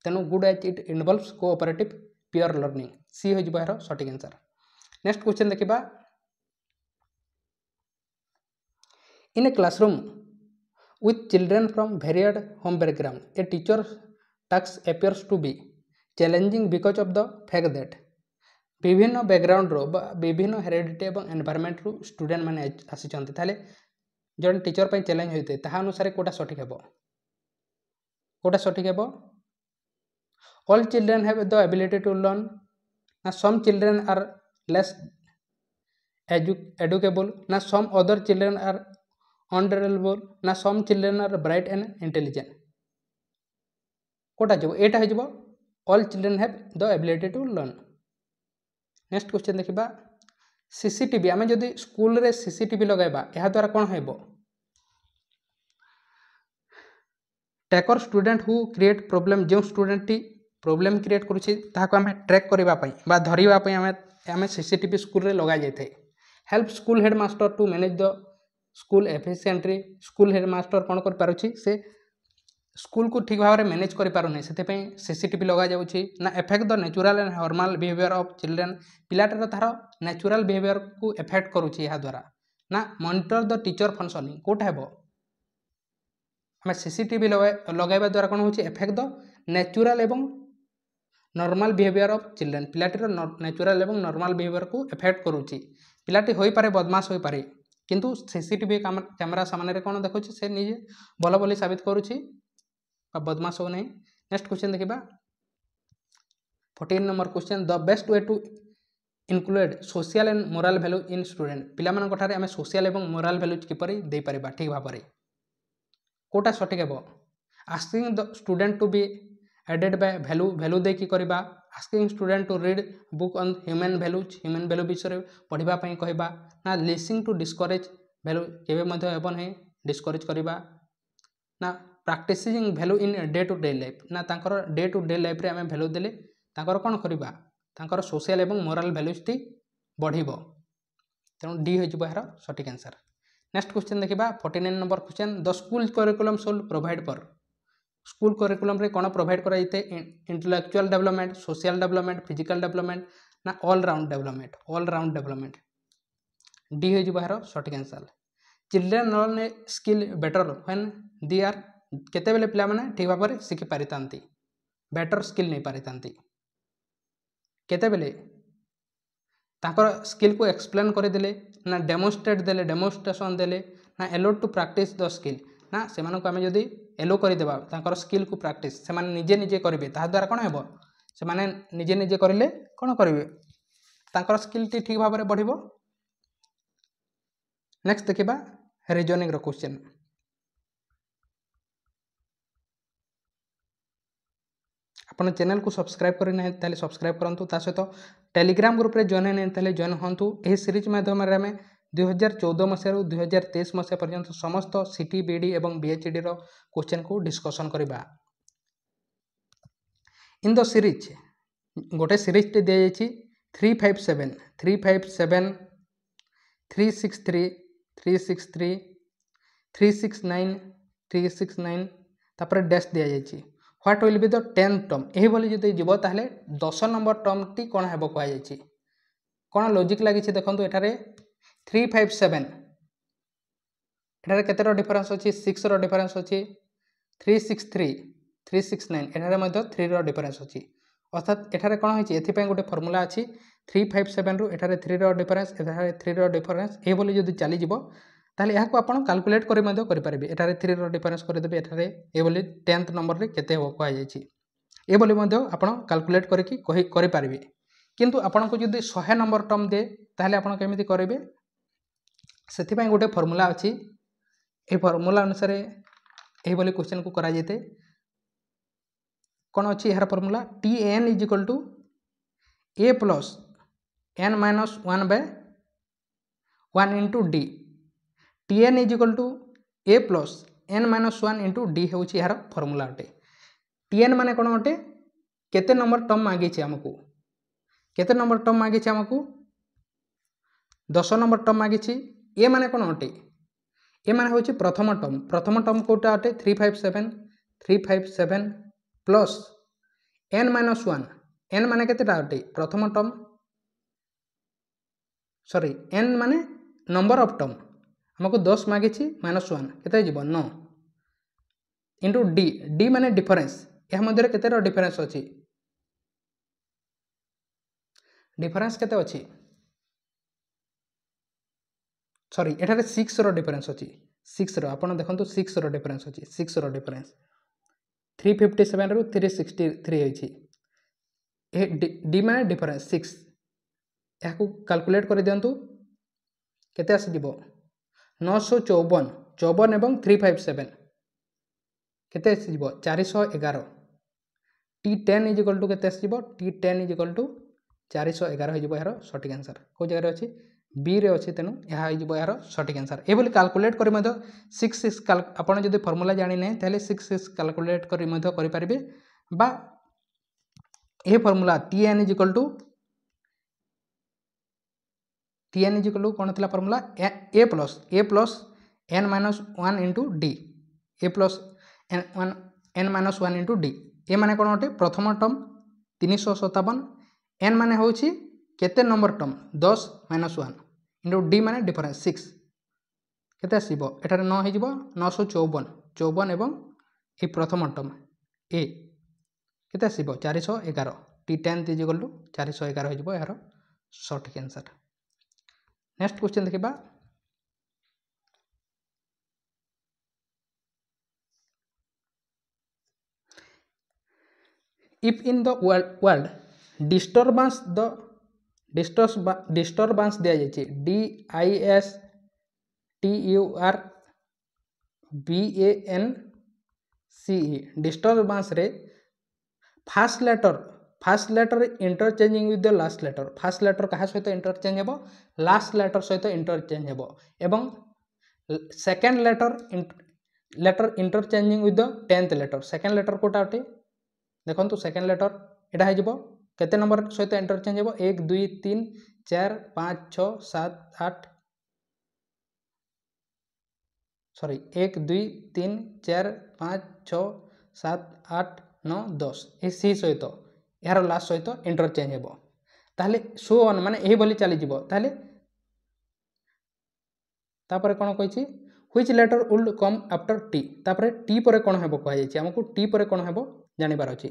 तेणु good as it involves cooperate peer learning सी हो सठिक आंसर नेक्स्ट क्वेश्चन देखा in a classroom with children from varied home background. A teacher's task appears to be challenging because of the fact that বিভিন্ন ବ୍ୟାକଗ୍ରାଉଣ୍ଡରୁ ବା ବିଭିନ୍ନ ହେରିଡ଼ିଟି ଏବଂ ଏନ୍ଭାରମେଣ୍ଟରୁ ଷ୍ଟୁଡ଼େଣ୍ଟମାନେ ଆସିଛନ୍ତି ତାହେଲେ ଜଣେ ଟିଚର୍ ପାଇଁ ଚ୍ୟାଲେଞ୍ଜ ହୋଇଥାଏ ତାହା ଅନୁସାରେ କେଉଁଟା ସଠିକ୍ ହେବ କେଉଁଟା ସଠିକ୍ ହେବ all children have the ability to learn ନା some children are less edu educable ନା ସମ୍ ଅଦର୍ ଚିଲଡ୍ରେନ୍ ଆର୍ অনডারেবল না some children are bright and intelligent কোটা যাব এটা হয়ে যাব all children have the ability to learn next question দেখিবা সিসিটিভি আমি যদি স্কুলরে সিসিটিভি লগাইবা এহাদ্বারা কোণ হব ট্যাকর স্টুডেন্ট হু ক্রিয়েট প্রোবলেম যে স্টুডেন্টটি প্রোবলেম ক্রিয়েট করুছি তাহাকে আমি ট্রেক করা বা ধরা আমি আমি সিসিটিভি স্কুলরে লগাই যাই help school headmaster to manage the school efficiently school headmaster କ'ଣ କରିପାରୁଛି ସେ ସ୍କୁଲକୁ ଠିକ୍ ଭାବରେ ମ୍ୟାନେଜ୍ କରିପାରୁନି ସେଥିପାଇଁ ସି ସି ଟିଭି ଲଗାଯାଉଛି ନା effect the natural and normal behaviour of children ପିଲାଟାର ତାର ନ୍ୟାଚୁରାଲ୍ ବିହେଭିଅର୍କୁ ଏଫେକ୍ଟ କରୁଛି ଏହାଦ୍ୱାରା ନା ମନିଟର ଦ ଟିଚର ଫଙ୍କସନିଂ କେଉଁଟା ହେବ ଆମେ ସି ସି ଟିଭି ଲଗାଇବା ଦ୍ୱାରା କ'ଣ ହେଉଛି ଏଫେକ୍ଟ ଦ ନ୍ୟାଚୁରାଲ୍ ଏବଂ ନର୍ମାଲ୍ ବିହେଭିଅର୍ ଅଫ୍ ଚିଲଡ୍ରେନ୍ ପିଲାଟିର ନ୍ୟାଚୁରାଲ୍ ଏବଂ ନର୍ମାଲ୍ ବିହେଭିଅର୍କୁ ଏଫେକ୍ଟ କରୁଛି ପିଲାଟି ହୋଇପାରେ ବଦମାସ ହୋଇପାରେ কিন্তু সিসিটিভি କ୍ୟାମେରା ସାମ୍ନାରେ କ'ଣ ଦେଖୁଛି ସେ ନିଜେ ଭଲ ବୋଲି ସାବିତ କରୁଛି ବା ବଦମାସ ହେଉ ନାହିଁ ନେକ୍ସଟ କ୍ୱେଶ୍ଚନ୍ ଦେଖିବା fourteen number question the best way to include social and moral value in student ପିଲାମାନଙ୍କଠାରେ ଆମେ ସୋସିଆଲ୍ ଏବଂ ମୋରାଲ୍ ଭ୍ୟାଲୁ କିପରି ଦେଇପାରିବା ଠିକ୍ ଭାବରେ କେଉଁଟା ସଠିକ୍ ହେବ asking the student to be aided by value value ଦେଇକି କରିବା asking student to read book on human values human value ବିଷୟରେ ପଢ଼ିବା ପାଇଁ କହିବା ନା ଲିସିଂ ଟୁ ଡିସ୍କରେଜ୍ ଭ୍ୟାଲୁ କେବେ ମଧ୍ୟ ହେବ ନାହିଁ ଡିସ୍କରେଜ୍ କରିବା ନା practising value in day to day life ନା ତାଙ୍କର ଡେ ଟୁ ଡେ ଲାଇଫ୍ରେ ଆମେ ଭ୍ୟାଲୁ ଦେଲେ ତାଙ୍କର କ'ଣ କରିବା ତାଙ୍କର ସୋସିଆଲ୍ ଏବଂ ମୋରାଲ୍ ଭ୍ୟାଲୁଜ୍ଟି ବଢ଼ିବ ତେଣୁ ଡି ହୋଇଯିବ ଏହାର ସଠିକ୍ ଆନ୍ସର୍ ନେକ୍ସଟ କ୍ୱେଶ୍ଚନ୍ ଦେଖିବା forty nine number question the school curriculum shall provide for school କରିକୁଲମରେ କ'ଣ ପ୍ରୋଭାଇଡ଼ କରାଯାଇଥାଏ intellectual development social development physical development ନା all round development all round round development D ହେଇଯିବ ଏହାର ସଠିକ୍ answer children learn skill better when they are କେତେବେଳେ ପିଲାମାନେ ଠିକ୍ ଭାବରେ ଶିଖିପାରିଥାନ୍ତି ବେଟର୍ ସ୍କିଲ୍ ନେଇପାରିଥାନ୍ତି କେତେବେଳେ ତାଙ୍କର ସ୍କିଲ୍କୁ ଏକ୍ସପ୍ଲେନ୍ କରିଦେଲେ ନା ଡେମୋନଷ୍ଟ୍ରେଟ୍ ଦେଲେ ଡେମୋନଷ୍ଟ୍ରେସନ୍ ଦେଲେ ନା allowed to practise the skill ନା ସେମାନଙ୍କୁ ଆମେ ଯଦି ଏଲୋ କରିଦେବା ତାଙ୍କର ସ୍କିଲ୍କୁ ପ୍ରାକ୍ଟିସ୍ ସେମାନେ ନିଜେ ନିଜେ କରିବେ ତାହାଦ୍ୱାରା କ'ଣ ହେବ ସେମାନେ ନିଜେ ନିଜେ କରିଲେ କ'ଣ କରିବେ ତାଙ୍କର ସ୍କିଲ୍ଟି ଠିକ୍ ଭାବରେ ବଢ଼ିବ ନେକ୍ସଟ ଦେଖିବା ରିଜନିଂର କୋଶ୍ଚିନ୍ ଆପଣ ଚ୍ୟାନେଲକୁ ସବସ୍କ୍ରାଇବ୍ କରିନାହିଁ ତାହେଲେ ସବସ୍କ୍ରାଇବ୍ କରନ୍ତୁ ତା ସହିତ ଟେଲିଗ୍ରାମ ଗ୍ରୁପରେ ଜଏନ୍ ହେଇନାହିଁ ତାହେଲେ ଜଏନ୍ ହୁଅନ୍ତୁ ଏହି ସିରିଜ୍ ମାଧ୍ୟମରେ ଆମେ ଦୁଇହଜାର ଚଉଦ ମସିହାରୁ ଦୁଇହଜାର ତେଇଶ ମସିହା ପର୍ଯ୍ୟନ୍ତ ସମସ୍ତ ସିଟି ବିଡ଼ି ଏବଂ ବିଏଚ୍ଡିର କୋଶ୍ଚିନ୍କୁ ଡିସ୍କସନ୍ କରିବା ଇନ୍ ଦ ସିରିଜ୍ ଗୋଟେ ସିରିଜ୍ଟେ ଦିଆଯାଇଛି three five seven three five seven three six three three six three three six nine three six nine তারপরে ড্যাশ দিয়া যাইছি what will be the ten term এইভাবে যদি যাব তাহলে দশ নম্বর টর্মটি কোণ হব কুযাই কোণ লজিক লাগিছে দেখুন এটার থ্রি ফাইভ সেভেন এটার কেতটা ডিফরেন্স অছি সিক্সর ডিফরেন্স অছি three six three three six nine এটার মধ্যে থ্রির ডিফরেন্স অছি অর্থাৎ এটার কোণ হয়েছে এথিপাই গোটে ফর্মুলা আছে থ্রি ফাইভ সেভেন রু এটার থ্রির ডিফরেন্স এটার থ্রির ডিফরেন্স এইভাবে যদি চালিযোগ তাহলে এখন আপনার কাল্কুলেট করে করে এটার থ্রির ডিফরেন্স করেদেবে এটার এইভাবে টেন্থ নম্বরের কেতে হব কুযাই এইভাবে আপনার কাল্কুলেট করি করে কিন্তু আপনার যদি শহে নম্বর টর্ম দে তাহলে আপনার কেমি করবে ସେଥିପାଇଁ ଗୋଟେ ଫର୍ମୁଲା ଅଛି ଏହି ଫର୍ମୁଲା ଅନୁସାରେ ଏହିଭଳି କ୍ୱେଶ୍ଚନ୍କୁ କରାଯାଇଥାଏ କ'ଣ ଅଛି ଏହାର formula T N is equal to A plus N minus one by one into D T N is equal to A plus N minus one into D हूँ यार फर्मूला अटे टी एन मान कौन अटे केते नंबर टर्म मांगी आमको केते नंबर टर्म मांगी आमको दस नंबर टर्म मांगी ଏମାନେ କ'ଣ ଅଟେ ଏମାନେ ହେଉଛି ପ୍ରଥମ ଟର୍ମ ପ୍ରଥମ ଟର୍ମ କେଉଁଟା ଅଟେ three five seven three five seven plus N minus one N ମାନେ କେତେଟା ଅଟେ ପ୍ରଥମ ଟର୍ମ ସରି ଏନ୍ ମାନେ ନମ୍ବର ଅଫ୍ ଟର୍ମ ଆମକୁ ଦଶ ମାଗିଛି ମାଇନସ୍ ୱାନ୍ କେତେ ଯିବ ନଅ ଇଣ୍ଟୁ ଡି ଡି ମାନେ ଡିଫରେନ୍ସ ଏହା ମଧ୍ୟରେ କେତେର ଡିଫରେନ୍ସ ଅଛି ଡିଫରେନ୍ସ କେତେ ଅଛି ସରି ଏଠାରେ ସିକ୍ସର ଡିଫରେନ୍ସ ଅଛି ସିକ୍ସର ଆପଣ ଦେଖନ୍ତୁ ସିକ୍ସର ଡିଫରେନ୍ସ ଅଛି ସିକ୍ସର ଡିଫରେନ୍ସ থ্রি ফিফটি সেভেন্রু থ্রি সিক্সটি থ্রি হয়েছি ডি মানে ডিফরেন্স সিক্স এখন কাল্কুলেট করে দিও কেতে আসিযোগ নশো চৌবন চৌবন এবং থ্রি ফাইভ সেভেন কেতে আসিযোগ চারিশ এগার T ten is equal to কেতে আসিযোগ T ten is equal to চারিশ এগার হয়ে যাব এর সঠিক আনসার কেউ জায়গায় অছি ବିରେ ଅଛି ତେଣୁ ଏହା ହୋଇଯିବ ଏହାର ସଠିକ୍ ଆନ୍ସର୍ ଏଭଳି କାଲକୁଲେଟ୍ କରି ମଧ୍ୟ ସିକ୍ସ ସିକ୍ସ ଆପଣ ଯଦି ଫର୍ମୁଲା ଜାଣିନାହିଁ ତାହେଲେ ସିକ୍ସ ସିକ୍ସ କାଲକୁଲେଟ୍ କରି ମଧ୍ୟ କରିପାରିବେ ବା ଏ formula T N is equal to T N is equal to କ'ଣ ଥିଲା formula A plus A plus N minus one into D A plus N one N minus one into D A ମାନେ କ'ଣ ଅଟେ ପ୍ରଥମ term ତିନିଶହ ସତାବନ N ମାନେ ହେଉଛି কেতে নম্বর টর্ম দশ মাইনস ওয়ান ইন্টু ডি মানে ডিফরেন্স সিক্স কেতে আসব এটার ন হয়ে যাব নশো চৌবন চৌবন এবং এই প্রথম টর্ম এ কেতে আসব চারিশহ এগার T ten is equal to চারিশহ এগার হয়ে যাব এর সঠিক আনসার নেক্সট কোশ্চেন দেখিবা if in the world disturbance the disturbance দেওয়া যাচ্ছে D I S T U R B A N C E ডিস্টরবান্সরে first letter first letter interchanging with the last letter first letter কাহা সহ interchange হব last letter সহ interchange হব এবং second letter letter interchanging with the tenth letter second letter কোটা অটে দেখুন সেকেন্ড লেটর এটা হয়ে କେତେ ନମ୍ବର ସହିତ ଇଣ୍ଟରଚେଞ୍ଜ ହେବ ଏକ ଦୁଇ ତିନି ଚାରି ପାଞ୍ଚ ଛଅ ସାତ ଆଠ ସରି ଏକ ଦୁଇ ତିନି ଚାରି ପାଞ୍ଚ ଛଅ ସାତ ଆଠ ନଅ ଦଶ ଏ ସି ସହିତ ଏହାର ଲାଷ୍ଟ ସହିତ ଇଣ୍ଟରଚେଞ୍ଜ ହେବ ତାହେଲେ ସୋ ଅନ୍ ମାନେ ଏହିଭଳି ଚାଲିଯିବ ତାହେଲେ ତାପରେ କ'ଣ କହିଛି which letter will come after T তাপরে টি পরে কোণ হব কুহযাই আমি টি পরে কোণ হব জাঁবার অছি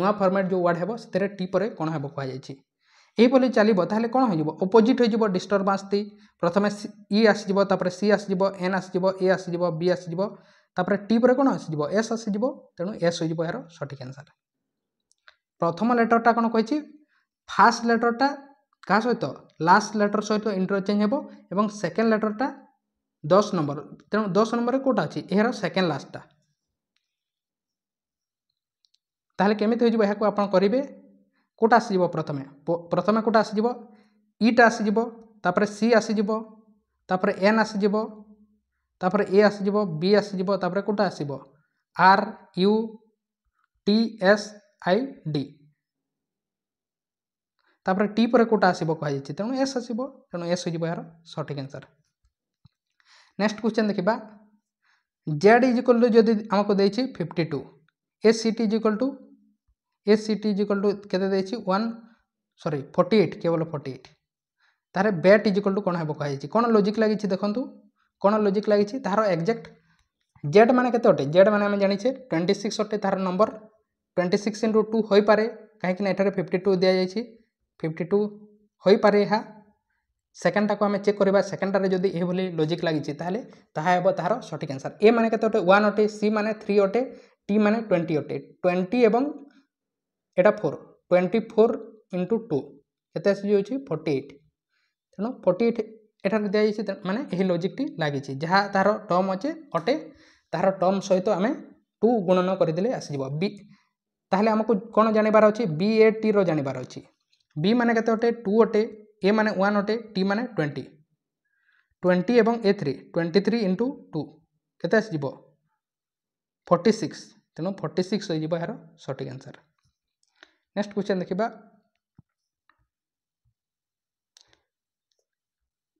ନୂଆ ଫର୍ମାଟ୍ ଯେଉଁ ୱାର୍ଡ଼ ହେବ ସେଥିରେ ଟି ପରେ କ'ଣ ହେବ କୁହାଯାଇଛି ଏହିଭଳି ଚାଲିବ ତାହେଲେ କ'ଣ ହୋଇଯିବ ଅପୋଜିଟ୍ ହୋଇଯିବ ଡିଷ୍ଟର୍ବାନ୍ସ ଟି ପ୍ରଥମେ ଇ ଆସିଯିବ ତାପରେ ସି ଆସିଯିବ ଏନ୍ ଆସିଯିବ ଏ ଆସିଯିବ ବି ଆସିଯିବ ତାପରେ ଟି ପରେ କ'ଣ ଆସିଯିବ ଏସ୍ ଆସିଯିବ ତେଣୁ ଏସ୍ ହୋଇଯିବ ଏହାର ସଠିକ୍ ଆନ୍ସର୍ ପ୍ରଥମ ଲେଟର୍ଟା କ'ଣ କହିଛି ଫାର୍ଷ୍ଟ ଲେଟର୍ଟା କାହା ସହିତ ଲାଷ୍ଟ ଲେଟର୍ ସହିତ ଇଣ୍ଟରଚେଞ୍ଜ ହେବ ଏବଂ ସେକେଣ୍ଡ ଲେଟର୍ଟା ଦଶ ନମ୍ବର ତେଣୁ ଦଶ ନମ୍ବରରେ କେଉଁଟା ଅଛି ଏହାର ସେକେଣ୍ଡ ଲାଷ୍ଟଟା ତାହେଲେ କେମିତି ହୋଇଯିବ ଏହାକୁ ଆପଣ କରିବେ କେଉଁଟା ଆସିଯିବ ପ୍ରଥମେ ପ୍ରଥମେ କେଉଁଟା ଆସିଯିବ ଇଟା ଆସିଯିବ ତାପରେ ସି ଆସିଯିବ ତାପରେ ଏନ୍ ଆସିଯିବ ତାପରେ ଏ ଆସିଯିବ ବି ଆସିଯିବ ତାପରେ କେଉଁଟା ଆସିବ R U T S I D ତାପରେ ଟି ପରେ କେଉଁଟା ଆସିବ କୁହାଯାଇଛି ତେଣୁ ଏସ୍ ଆସିବ ତେଣୁ ଏସ୍ ହୋଇଯିବ ଏହାର ସଠିକ୍ ଆନ୍ସର୍ ନେକ୍ସଟ କ୍ୱେଶ୍ଚନ୍ ଦେଖିବା ଜେଡ୍ ଇଜିକ୍ୱାଲ୍ ଟୁ ଯଦି ଆମକୁ ଦେଇଛି fifty two S C T is equal to S CT is equal to কেতে ଦେଇଛି ওয়ান সরি ফর্টি এইট কেবল ফর্টি এইট তাহলে ব্যাট ইজ ইকাল টু কোণ হব কুহাইছি কোণ লজিক লাগিছে দেখন্তু কোণ লজিক লাগিছে তাহার একজাক্ট জেড মানে কেতে অটে জেড মানে আমি জানিছে টোয়েন্টি সিক্স অটে তাহার number twenty six into two হয়েপরে কিনা এটার ফিফটি টু দিয়া যাই ফিফটি টু হয়েপরে এ সেকেন্ডটাকে আমি চেক করা সেকেন্ডটার যদি এইভাবে লজিক লাগিছে তাহলে তাহা হব তাহার সঠিক আনসার এ মানে কেতে অটে ওয়ান অটে সি মানে থ্রি অটে টি মানে টোয়েন্টি অটে টোয়েন্টি এবং এটা four twenty four into two କେତେ ଆସିଯାଉଛି ଫର୍ଟି ଏଇଟ୍ ତେଣୁ ଫର୍ଟି ଏଇଟ୍ ଏଠାରେ ଦିଆଯାଇଛି ମାନେ ଏହି ଲଜିକ୍ଟି ଲାଗିଛି ଯାହା ତାହାର ଟର୍ମ ଅଛେ ଅଟେ ତାହାର ଟର୍ମ ସହିତ ଆମେ ଟୁ ଗୁଣନ କରିଦେଲେ ଆସିଯିବ ବି ତାହେଲେ ଆମକୁ କ'ଣ ଜାଣିବାର ଅଛି ବି ଏ ଟିର ଜାଣିବାର ଅଛି ବି ମାନେ କେତେ ଅଟେ ଟୁ ଅଟେ ଏ ମାନେ ୱାନ୍ ଅଟେ ଟି ମାନେ ଟ୍ୱେଣ୍ଟି ଟ୍ୱେଣ୍ଟି ଏବଂ A three twenty three into two କେତେ ଆସିଯିବ ଫର୍ଟି ସିକ୍ସ ତେଣୁ ଫର୍ଟି ସିକ୍ସ ହୋଇଯିବ ଏହାର ସଠିକ୍ ଆନ୍ସର୍ ନେକ୍ସଟ କ୍ୱେଶ୍ଚନ୍ ଦେଖିବା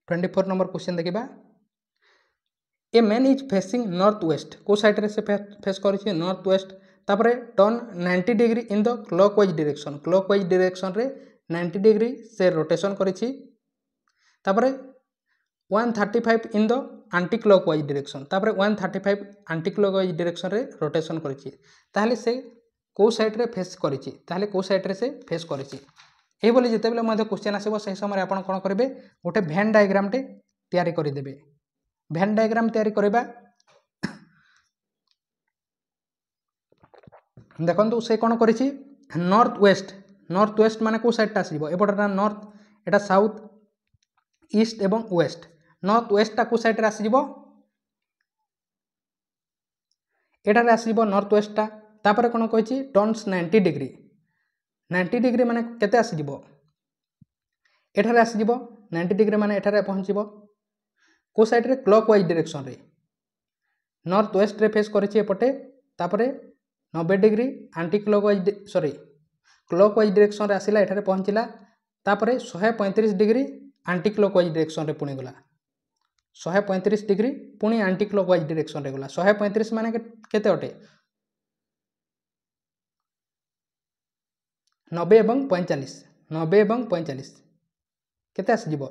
ଟ୍ୱେଣ୍ଟି ଫୋର୍ ନମ୍ବର କ୍ୱେଶ୍ଚନ୍ ଦେଖିବା a man is facing north west କେଉଁ ସାଇଡ଼୍ରେ ସେ ଫେସ୍ କରିଛି ନର୍ଥ ୱେଷ୍ଟ ତାପରେ turn ninety degree in the clockwise direction କ୍ଲକ୍ wise ଡିରେକ୍ସନ୍ରେ ନାଇଣ୍ଟି ଡିଗ୍ରୀ ସେ ରୋଟେସନ୍ କରିଛି ତାପରେ one thirty five in the anticlockwise direction তাপরে one thirty five anticlockwise ডিরেকশনরে রোটেসন করেছি তাহলে সে কেউ সাইড্রে ফেস করেছি তাহলে কেউ সাইড্রে সে ফেস করেছি এইভাবে যেতবে কোশ্চেন আসব সেই সময় আপনার কোণ করবে গোটে ভ্যান ডায়াগ্রামটে তৈরি করে দেবে ভ্যান ডায়াগ্রাম তৈরি করা দেখুন সে কোণ করেছি নর্থ ওয়েস্ট নর্থ ওয়েস্ট মানে কেউ সাইডটা আসব এপটটা নর্থ এটা সাউথ ইস্ট এবং ওয়েস্ট নর্থ ওয়েস্টটা কেউ সাইড্রে আসব এটার আসব নর্থ ওয়েস্টটা ତାପରେ କ'ଣ କହିଛି turns ninety degree ninety degree ମାନେ କେତେ ଆସିଯିବ ଏଠାରେ ଆସିଯିବ ନାଇଣ୍ଟି ଡିଗ୍ରୀ ମାନେ ଏଠାରେ ପହଞ୍ଚିବ କେଉଁ ସାଇଡ଼୍ରେ କ୍ଲକ୍ ୱାଇଜ୍ ଡିରେକ୍ସନ୍ରେ ନର୍ଥ ୱେଷ୍ଟରେ ଫେସ୍ କରିଛି ଏପଟେ ତାପରେ ନବେ degree anticlockwise sorry କ୍ଲକ୍ wise ଡିରେକ୍ସନ୍ରେ ଆସିଲା ଏଠାରେ ପହଞ୍ଚିଲା ତାପରେ ଶହେ ପଇଁତିରିଶ ଡିଗ୍ରୀ ଆଣ୍ଟି କ୍ଲକ୍ ୱାଇଜ୍ ଡିରେକ୍ସନ୍ରେ ପୁଣି ଗଲା ଶହେ ପଇଁତିରିଶ ଡିଗ୍ରୀ ପୁଣି ଆଣ୍ଟି କ୍ଲକ୍ ୱାଇଜ୍ ଡିରେକ୍ସନ୍ରେ ଗଲା ଶହେ ପଇଁତିରିଶ ମାନେ କେତେ ଅଟେ ନବେ ଏବଂ ପଇଁଚାଳିଶ ନବେ ଏବଂ ପଇଁଚାଳିଶ କେତେ ଆସିଯିବ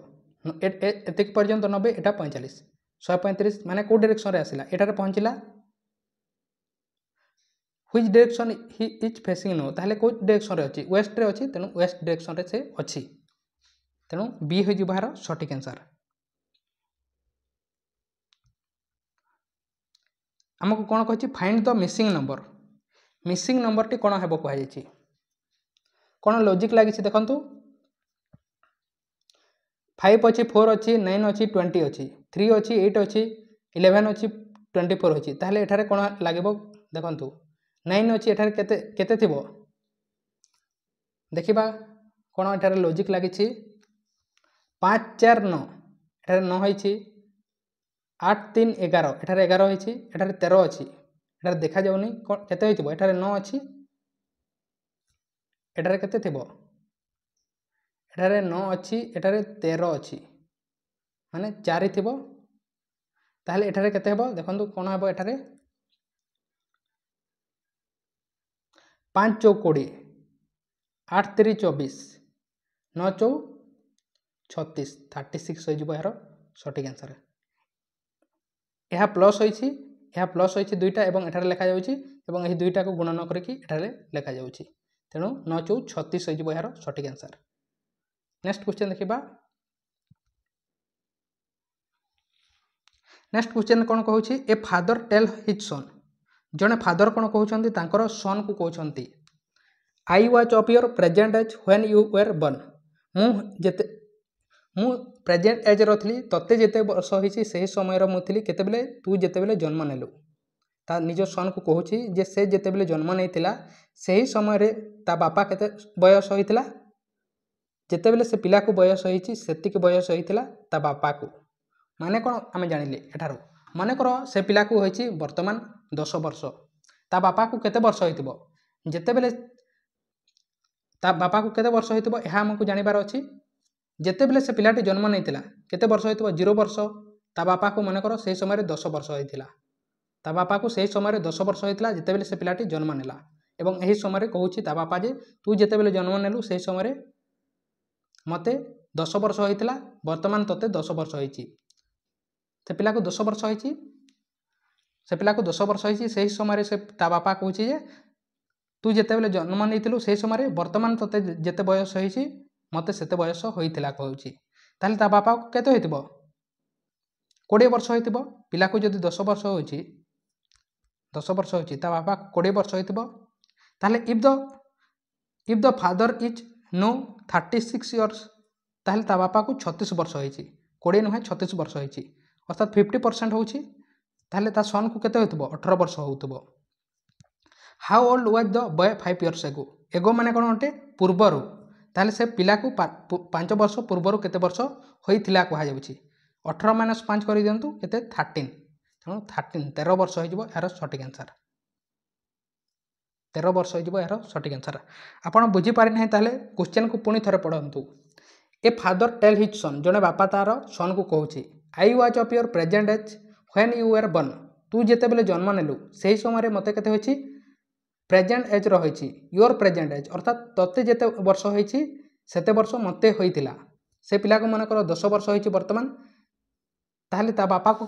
ଏତିକି ପର୍ଯ୍ୟନ୍ତ ନବେ ଏଇଟା ପଇଁଚାଳିଶ ଶହେ ପଇଁତିରିଶ ମାନେ କେଉଁ ଡିରେକ୍ସନରେ ଆସିଲା ଏଠାରେ ପହଞ୍ଚିଲା which direction he is facing now ତାହେଲେ କେଉଁ ଡିରେକ୍ସନରେ ଅଛି ୱେଷ୍ଟରେ ଅଛି ତେଣୁ ୱେଷ୍ଟ ଡିରେକ୍ସନରେ ସେ ଅଛି ତେଣୁ ବି ହୋଇଯିବ ଏହାର ସଠିକ୍ ଆନ୍ସର୍ ଆମକୁ କ'ଣ କହିଛି find the missing number missing ନମ୍ବରଟି କ'ଣ ହେବ କୁହାଯାଇଛି କ'ଣ ଲଜିକ୍ ଲାଗିଛି ଦେଖନ୍ତୁ ফাইভ অছি ফোর অছি নাইন অছি টোয়েন্টি অছি থ্রি অছি এইট অছি ইলেভেন অছি টোয়েন্টি ফোর অছি তাহলে এখানে কোণ লাগিব দেখন্তু নাইন অছি এখানে কেতে কেতে থিব দেখিবা কোণ এখানে লজিক লাগিছি পাঁচ চার ন এখানে ন হয়েছি আট তিন এগার এখানে এগার হয়েছি এখানে তের অছি এখানে দেখা যাওনি কেতে হয়েছিল এখানে ন অছি ଏଠାରେ କେତେ ଥିବ ଏଠାରେ ନଅ ଅଛି ଏଠାରେ ତେର ଅଛି ମାନେ ଚାରି ଥିବ ତାହେଲେ ଏଠାରେ କେତେ ହେବ ଦେଖନ୍ତୁ କ'ଣ ହେବ ଏଠାରେ ପାଞ୍ଚ ଚଉ କୋଡ଼ିଏ ଆଠ ତିରି ଚବିଶ ନଅ ଚଉ ଛତିଶ ଥାର୍ଟି ସିକ୍ସ ହୋଇଯିବ ଏହାର ସଠିକ୍ ଆନ୍ସର୍ ଏହା ପ୍ଲସ୍ ହୋଇଛି ଏହା ପ୍ଲସ୍ ହୋଇଛି ଦୁଇଟା ଏବଂ ଏଠାରେ ଲେଖାଯାଉଛି ଏବଂ ଏହି ଦୁଇଟାକୁ ଗୁଣ ନ କରିକି ଏଠାରେ ଲେଖାଯାଉଛି ତେଣୁ ନ ଚଉ ଛତିଶ ହେଇଯିବ ଏହାର ସଠିକ୍ ଆନ୍ସର୍ ନେକ୍ସଟ କ୍ୱେଶ୍ଚନ୍ ଦେଖିବା ନେକ୍ସଟ କ୍ୱେଶ୍ଚନ୍ କ'ଣ କହୁଛି a father tell his son ଜଣେ ଫାଦର୍ କ'ଣ କହୁଛନ୍ତି ତାଙ୍କର ସନ୍କୁ କହୁଛନ୍ତି I was of your present age when you were born ମୁଁ ଯେତେ ମୁଁ ପ୍ରେଜେଣ୍ଟ ଏଜ୍ର ଥିଲି ତତେ ଯେତେ ବର୍ଷ ହୋଇଛି ସେହି ସମୟର ମୁଁ ଥିଲି କେତେବେଳେ ତୁ ଯେତେବେଳେ ଜନ୍ମ ନେଲୁ ତା ନିଜ ସନ୍କୁ କହୁଛି ଯେ ସେ ଯେତେବେଳେ ଜନ୍ମ ନେଇଥିଲା ସେହି ସମୟରେ ତା ବାପା କେତେ ବୟସ ହୋଇଥିଲା ଯେତେବେଳେ ସେ ପିଲାକୁ ବୟସ ହୋଇଛି ସେତିକି ବୟସ ହୋଇଥିଲା ତା ବାପାକୁ ମାନେ କ'ଣ ଆମେ ଜାଣିଲେ ଏଠାରୁ ମନେକର ସେ ପିଲାକୁ ହୋଇଛି ବର୍ତ୍ତମାନ ଦଶ ବର୍ଷ ତା ବାପାକୁ କେତେ ବର୍ଷ ହୋଇଥିବ ଯେତେବେଳେ ତା ବାପାକୁ କେତେ ବର୍ଷ ହୋଇଥିବ ଏହା ଆମକୁ ଜାଣିବାର ଅଛି ଯେତେବେଳେ ସେ ପିଲାଟି ଜନ୍ମ ନେଇଥିଲା କେତେ ବର୍ଷ ହୋଇଥିବ ଜିରୋ ବର୍ଷ ତା ବାପାକୁ ମନେକର ସେହି ସମୟରେ ଦଶ ବର୍ଷ ହୋଇଥିଲା ତା ବାପାକୁ ସେହି ସମୟରେ ଦଶ ବର୍ଷ ହୋଇଥିଲା ଯେତେବେଳେ ସେ ପିଲାଟି ଜନ୍ମ ନେଲା ଏବଂ ଏହି ସମୟରେ କହୁଛି ତା ବାପା ଯେ ତୁ ଯେତେବେଳେ ଜନ୍ମ ନେଲୁ ସେହି ସମୟରେ ମୋତେ ଦଶ ବର୍ଷ ହୋଇଥିଲା ବର୍ତ୍ତମାନ ତୋତେ ଦଶ ବର୍ଷ ହୋଇଛି ସେ ପିଲାକୁ ଦଶ ବର୍ଷ ହୋଇଛି ସେ ପିଲାକୁ ଦଶ ବର୍ଷ ହୋଇଛି ସେହି ସମୟରେ ସେ ତା ବାପା କହୁଛି ଯେ ତୁ ଯେତେବେଳେ ଜନ୍ମ ନେଇଥିଲୁ ସେହି ସମୟରେ ବର୍ତ୍ତମାନ ତୋତେ ଯେତେ ବୟସ ହୋଇଛି ମୋତେ ସେତେ ବୟସ ହୋଇଥିଲା କହୁଛି ତାହେଲେ ତା ବାପା କେତେ ହୋଇଥିବ କୋଡ଼ିଏ ବର୍ଷ ହୋଇଥିବ ପିଲାକୁ ଯଦି ଦଶ ବର୍ଷ ହେଉଛି ଦଶ ବର୍ଷ ହେଉଛି ତା ବାପା କୋଡ଼ିଏ ବର୍ଷ ହୋଇଥିବ ତାହେଲେ if the if the father is now thirty six years ତାହେଲେ ତା ବାପାକୁ ଛତିଶ ବର୍ଷ ହୋଇଛି କୋଡ଼ିଏ ନୁହେଁ ଛତିଶ ବର୍ଷ ହୋଇଛି ଅର୍ଥାତ୍ ଫିଫ୍ଟି ପରସେଣ୍ଟ ହେଉଛି ତାହେଲେ ତା ସନ୍କୁ କେତେ ହେଉଥିବ ଅଠର ବର୍ଷ ହେଉଥିବ how old was the boy five years ago ago ମାନେ କ'ଣ ଅଟେ ପୂର୍ବରୁ ତାହେଲେ ସେ ପିଲାକୁ ପାଞ୍ଚ ବର୍ଷ ପୂର୍ବରୁ କେତେ ବର୍ଷ ହୋଇଥିଲା କୁହାଯାଉଛି ଅଠର ମାଇନସ୍ ପାଞ୍ଚ କରିଦିଅନ୍ତୁ କେତେ ଥାର୍ଟିନ୍ ତେଣୁ ଥାର୍ଟିନ୍ ତେର ବର୍ଷ ହୋଇଯିବ ଏହାର ସଠିକ୍ ଆନ୍ସର୍ তের বর্ষ হয়ে এর সঠিক আনসার আপনার বুঝিপারি না তাহলে কোশ্চেন কু পুঁ থরে পড়ু এ ফাদর টেল হিজ সନ୍ জনে বাপা তার সন কু কৌছি I was of your present age when you were born তু যেতবে জন্ম নেলু সেই সময় মতো কেতে হয়েছি প্রেজেন্ট এজ রয়েছে ইয়োর প্রেজেন্ট এজ অর্থাৎ তোতে যেতে বর্ষ হয়েছি সেতে বর্ষ মতে হয়েছিল সে পিলাকে মনে কর দশ বর্ষ হয়েছে বর্তমান তাহলে তা বাপাকে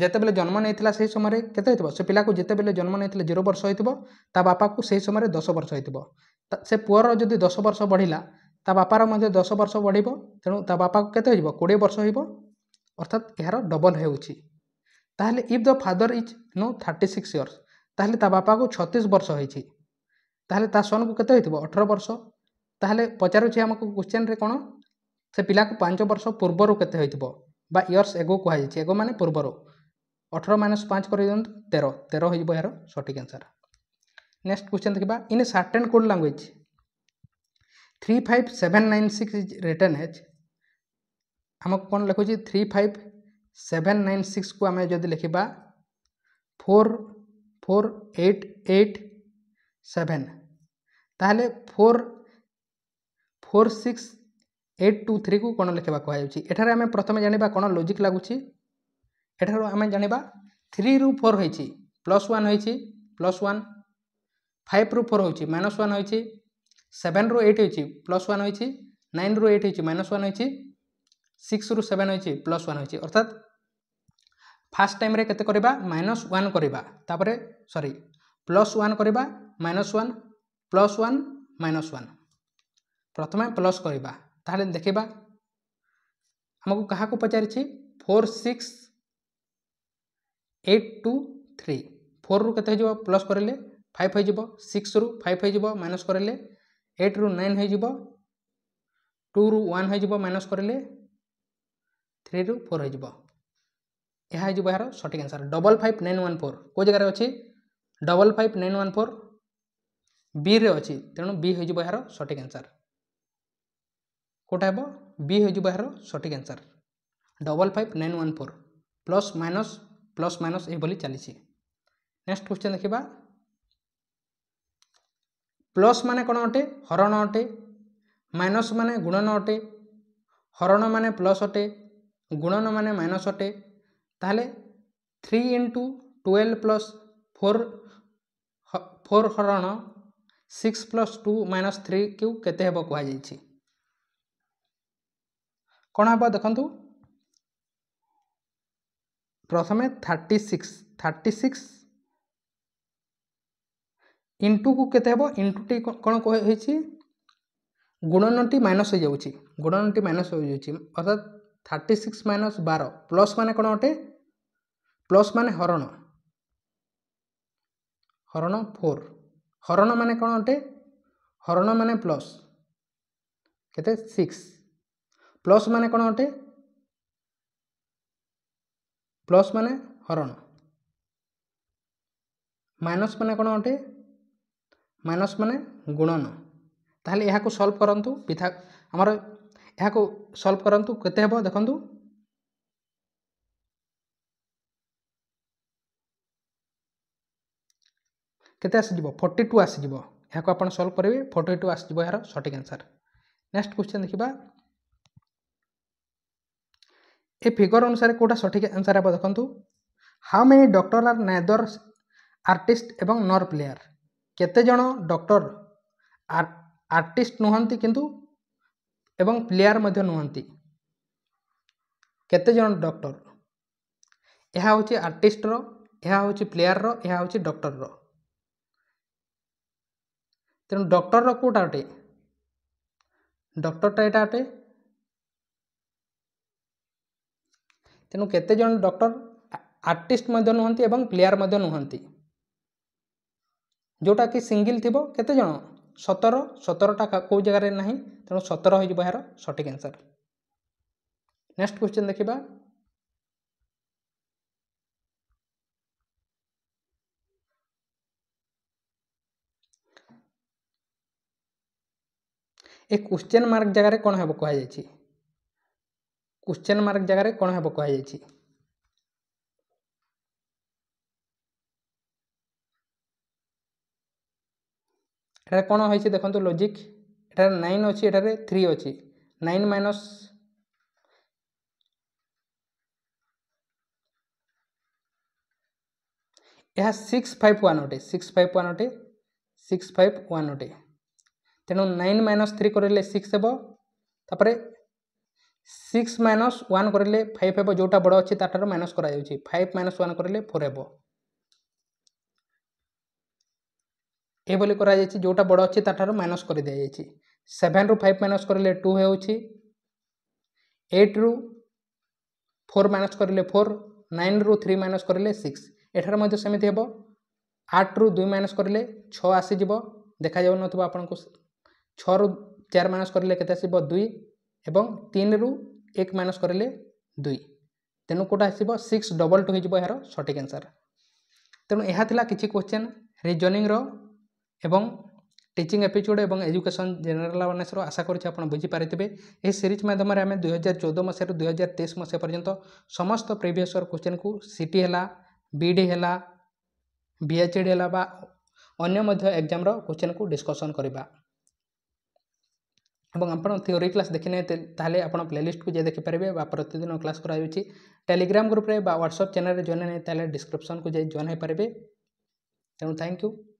ଯେତେବେଳେ ଜନ୍ମ ନେଇଥିଲା ସେହି ସମୟରେ କେତେ ହେଇଥିବ ସେ ପିଲାକୁ ଯେତେବେଳେ ଜନ୍ମ ନେଇଥିଲେ ଜିରୋ ବର୍ଷ ହୋଇଥିବ ତା ବାପାକୁ ସେହି ସମୟରେ ଦଶ ବର୍ଷ ହୋଇଥିବ ସେ ପୁଅର ଯଦି ଦଶ ବର୍ଷ ବଢ଼ିଲା ତା ବାପାର ମଧ୍ୟ ଦଶ ବର୍ଷ ବଢ଼ିବ ତେଣୁ ତା ବାପାକୁ କେତେ ହୋଇଯିବ କୋଡ଼ିଏ ବର୍ଷ ହେବ ଅର୍ଥାତ୍ ଏହାର ଡବଲ୍ ହେଉଛି ତାହେଲେ if the father is now thirty six years ତାହେଲେ ତା ବାପାକୁ ଛତିଶ ବର୍ଷ ହୋଇଛି ତାହେଲେ ତା ସନ୍କୁ କେତେ ହୋଇଥିବ ଅଠର ବର୍ଷ ତାହେଲେ ପଚାରୁଛି ଆମକୁ କ୍ୱେଶ୍ଚିନ୍ରେ କ'ଣ ସେ ପିଲାକୁ ପାଞ୍ଚ ବର୍ଷ ପୂର୍ବରୁ କେତେ ହୋଇଥିବ ବା ଇୟର୍ସ ଏଗୋ କୁହାଯାଇଛି ଏଗୋ ମାନେ ପୂର୍ବରୁ ଅଠର ମାଇନସ୍ ପାଞ୍ଚ କରି ଦିଅନ୍ତୁ ତେର ତେର ହୋଇଯିବ ଏହାର ସଠିକ୍ ଆନ୍ସର୍ ନେକ୍ସଟ କ୍ୱେଶ୍ଚନ୍ ଦେଖିବା in a certain code language three five seven nine six is written as আমি কোণ লিখুছি three five seven nine six কু আমি যদি লিখবা four four eight eight seven তাহলে four four six eight two three কু কোণ লিখবা কুহযাচ্ছে এখানে আমি প্রথমে জাঁয়া কোণ লোজিক লাগুছি ଏଠାରୁ ଆମେ ଜାଣିବା থ্রিরু ফোর হয়েছে প্লস ওয়ান হয়েছে প্লস ওয়ান ফাইভরু ফোর হচ্ছে মাইনস ওয়ান হয়েছে সেভেনরু এইট হয়েছে প্লস ওয়ান হয়েছে নাইনরু এইট হয়েছে মাইনস ওয়ান হয়েছে সিক্সরু সেভেন হয়েছে প্লস ওয়ান হয়েছে অর্থাৎ ফার্স্ট টাইমে কেতে করা মাইনস ওয়ান করা তাপরে সরি প্লস ওয়ান করা minus one plus one minus one প্রথমে প্লস করা তাহলে দেখা আমাকে কাহকু পচারিছি four six eight two three ফোর্রু কেতে হয়ে প্লস করলে ফাইভ হয়ে যাব সিক্সরু ফাইভ হয়ে যাব মাইনস করলে এইট্রু নাইন হয়ে যাব টুরু ওয়ান হয়ে যাব মাইনস করলে থ্রিরু ফোর হয়ে যাব ଏହା ହେଇଯିବ ଏହାର ସଠିକ୍ answer double five nine one four କେଉଁ ଜାଗାରେ ଅଛି double five nine one four ବିରେ ଅଛି ତେଣୁ ବି ହୋଇଯିବ ଏହାର ସଠିକ୍ ଆନ୍ସର୍ କେଉଁଟା ହେବ ବି ହୋଇଯିବ ଏହାର ସଠିକ୍ answer double five nine one four plus minus plus minus ଏହିଭଳି ଚାଲିଛି ନେକ୍ସଟ କ୍ୱେଶ୍ଚନ୍ ଦେଖିବା ପ୍ଲସ୍ ମାନେ କ'ଣ ଅଟେ ହରଣ ଅଟେ ମାଇନସ୍ ମାନେ ଗୁଣନ ଅଟେ ହରଣ ମାନେ ପ୍ଲସ୍ ଅଟେ ଗୁଣନ ମାନେ ମାଇନସ୍ ଅଟେ ତାହେଲେ three into twelve plus four four ହରଣ six plus two minus three କ୍ୟୁ କେତେ ହେବ କୁହାଯାଇଛି କ'ଣ ହେବ ଦେଖନ୍ତୁ ପ୍ରଥମେ ଥାର୍ଟି ସିକ୍ସ ଥାର୍ଟି ସିକ୍ସ ଇଣ୍ଟୁକୁ କେତେ ହେବ ଇଣ୍ଟୁଟି କ'ଣ କହିହେଇଛି ଗୁଣନଟି ମାଇନସ୍ ହୋଇଯାଉଛି ଗୁଣନଟି ମାଇନସ୍ ହୋଇଯାଉଛି ଅର୍ଥାତ୍ ଥାର୍ଟି ସିକ୍ସ ମାଇନସ୍ ବାର ପ୍ଲସ୍ ମାନେ କ'ଣ ଅଟେ ପ୍ଲସ୍ ମାନେ ହରଣ ହରଣ ଫୋର୍ ହରଣ ମାନେ କ'ଣ ଅଟେ ହରଣ ମାନେ ପ୍ଲସ୍ କେତେ ସିକ୍ସ ପ୍ଲସ୍ ମାନେ କ'ଣ ଅଟେ ପ୍ଲସ୍ ମାନେ ହରଣ ମାଇନସ୍ ମାନେ କ'ଣ ଅଟେ ମାଇନସ୍ ମାନେ ଗୁଣନ ତାହେଲେ ଏହାକୁ ସଲ୍ଭ କରନ୍ତୁ ପିଥା ଆମର ଏହାକୁ ସଲ୍ଭ କରନ୍ତୁ କେତେ ହେବ ଦେଖନ୍ତୁ କେତେ ଆସିଯିବ ଫର୍ଟି ଟୁ ଆସିଯିବ ଏହାକୁ ଆପଣ ସଲ୍ଭ କରିବେ ଫର୍ଟି ଟୁ ଆସିଯିବ ଏହାର ସଠିକ୍ ଆନ୍ସର୍ ନେକ୍ସଟ୍ କ୍ୱେଶ୍ଚନ୍ ଦେଖିବା ଏ ଫିଗର ଅନୁସାରେ କେଉଁଟା ସଠିକ୍ ଆନ୍ସର୍ ହେବ ଦେଖନ୍ତୁ how many doctor are neither artist ଏବଂ ନର୍ ପ୍ଲେୟାର କେତେଜଣ ଡକ୍ଟର ଆର୍ଟିଷ୍ଟ ନୁହନ୍ତି କିନ୍ତୁ ଏବଂ ପ୍ଲେୟାର୍ ମଧ୍ୟ ନୁହନ୍ତି କେତେଜଣ ଡକ୍ଟର ଏହା ହେଉଛି ଆର୍ଟିଷ୍ଟର ଏହା ହେଉଛି ପ୍ଲେୟାରର ଏହା ହେଉଛି ଡକ୍ଟରର ତେଣୁ ଡକ୍ଟରର କେଉଁଟା ଅଟେ ଡକ୍ଟରଟା ଏଇଟା ଅଟେ ତେଣୁ କେତେଜଣ ଡକ୍ଟର ଆର୍ଟିଷ୍ଟ ମଧ୍ୟ ନୁହନ୍ତି ଏବଂ ପ୍ଲେୟାର୍ ମଧ୍ୟ ନୁହନ୍ତି ଯେଉଁଟାକି ସିଙ୍ଗିଲ୍ ଥିବ କେତେଜଣ ସତର ସତରଟା କେଉଁ ଜାଗାରେ ନାହିଁ ତେଣୁ ସତର ହୋଇଯିବ ଏହାର ସଠିକ୍ ଆନ୍ସର୍ ନେକ୍ସଟ କ୍ୱେଶ୍ଚିନ୍ ଦେଖିବା ଏ କ୍ୱେଶ୍ଚନ୍ ମାର୍କ ଜାଗାରେ କ'ଣ ହେବ କୁହାଯାଇଛି কোশ্চেন মার্ক জায়গায় কোণ হব কুহযাই এটার কোণ হয়েছে দেখুন লজিক এটার নাইন অছি এটার থ্রি অছি নাইন মাইনস ଏହା ସିକ୍ସ ଫାଇଭ୍ ୱାନ୍ ଅଟେ ସିକ୍ସ ଫାଇଭ୍ ୱାନ୍ ଅଟେ ସିକ୍ସ ଫାଇଭ୍ ୱାନ୍ ଅଟେ ତେଣୁ ନାଇନ୍ ମାଇନସ୍ ଥ୍ରୀ କରିଲେ ସିକ୍ସ ହେବ ତାପରେ सिक्स माइनस वन करेंगे फाइव हेब जो बड़ अच्छे तठार माइनस कर फाइव माइनस वन करेंगे फोर हेब यह भाई जोटा बड़ अच्छे तठार माइनस कर दि जाए सेभेन रु फाइव माइनस करेंगे टू होट्रु फोर माइनस करेंगे फोर नाइन रु थ्री माइनस करेंगे सिक्स एटार मैं सेमती हम आठ रु दुई माइनस करेंगे छः आसीज देखा जा छु चार माइनस करेंगे केस दुई এবং তিনরু এক মাଇନସ୍ କରିଲେ ଦୁଇ ତେଣୁ କେଉଁଟା ଆସିବ ସିକ୍ସ ଡବଲ୍ ଟୁ ହେଇଯିବ ଏହାର ସଠିକ୍ ଆନ୍ସର୍ ତେଣୁ ଏହା ଥିଲା କିଛି କ୍ୱେଶ୍ଚନ୍ ରିଜନିଂର ଏବଂ টিচিং আপিচুড এবং এজুকেশন জেনারেল আওয়ারনেসর আশা করছি আপনার বুঝিপারিবে এই সিরিজ মাধ্যমে আমি দুই হাজার চৌদ মশার দুই হাজার তেইশ মশা পর্যন্ত সমস্ত প্রিভিয়সর কোশ্চেন কু সিটি হেলা বিডি হেলা বিএচডি হেলা বা অন্য মধ্য এক্সামর কোশ্চেন কু ডিসকসন করা এবং ଆପଣ ଥିଓରି କ୍ଲାସ୍ ଦେଖିନାହାନ୍ତି ତାହେଲେ ଆପଣ ପ୍ଲେଲିଷ୍ଟକୁ ଯାଇ ଦେଖିପାରିବେ ବା ପ୍ରତିଦିନ କ୍ଲାସ୍ କରାଯାଉଛି ଟେଲିଗ୍ରାମ ଗ୍ରୁପରେ ବା ହ୍ୱାଟ୍ସଆପ୍ ଚ୍ୟାନେଲରେ ଜଏନ୍ ନାହିଁ ତାହେଲେ ଡିସ୍କ୍ରିପ୍ସନକୁ ଯାଇ ଜଏନ୍ ହୋଇପାରିବେ ତେଣୁ ଥ୍ୟାଙ୍କ ୟୁ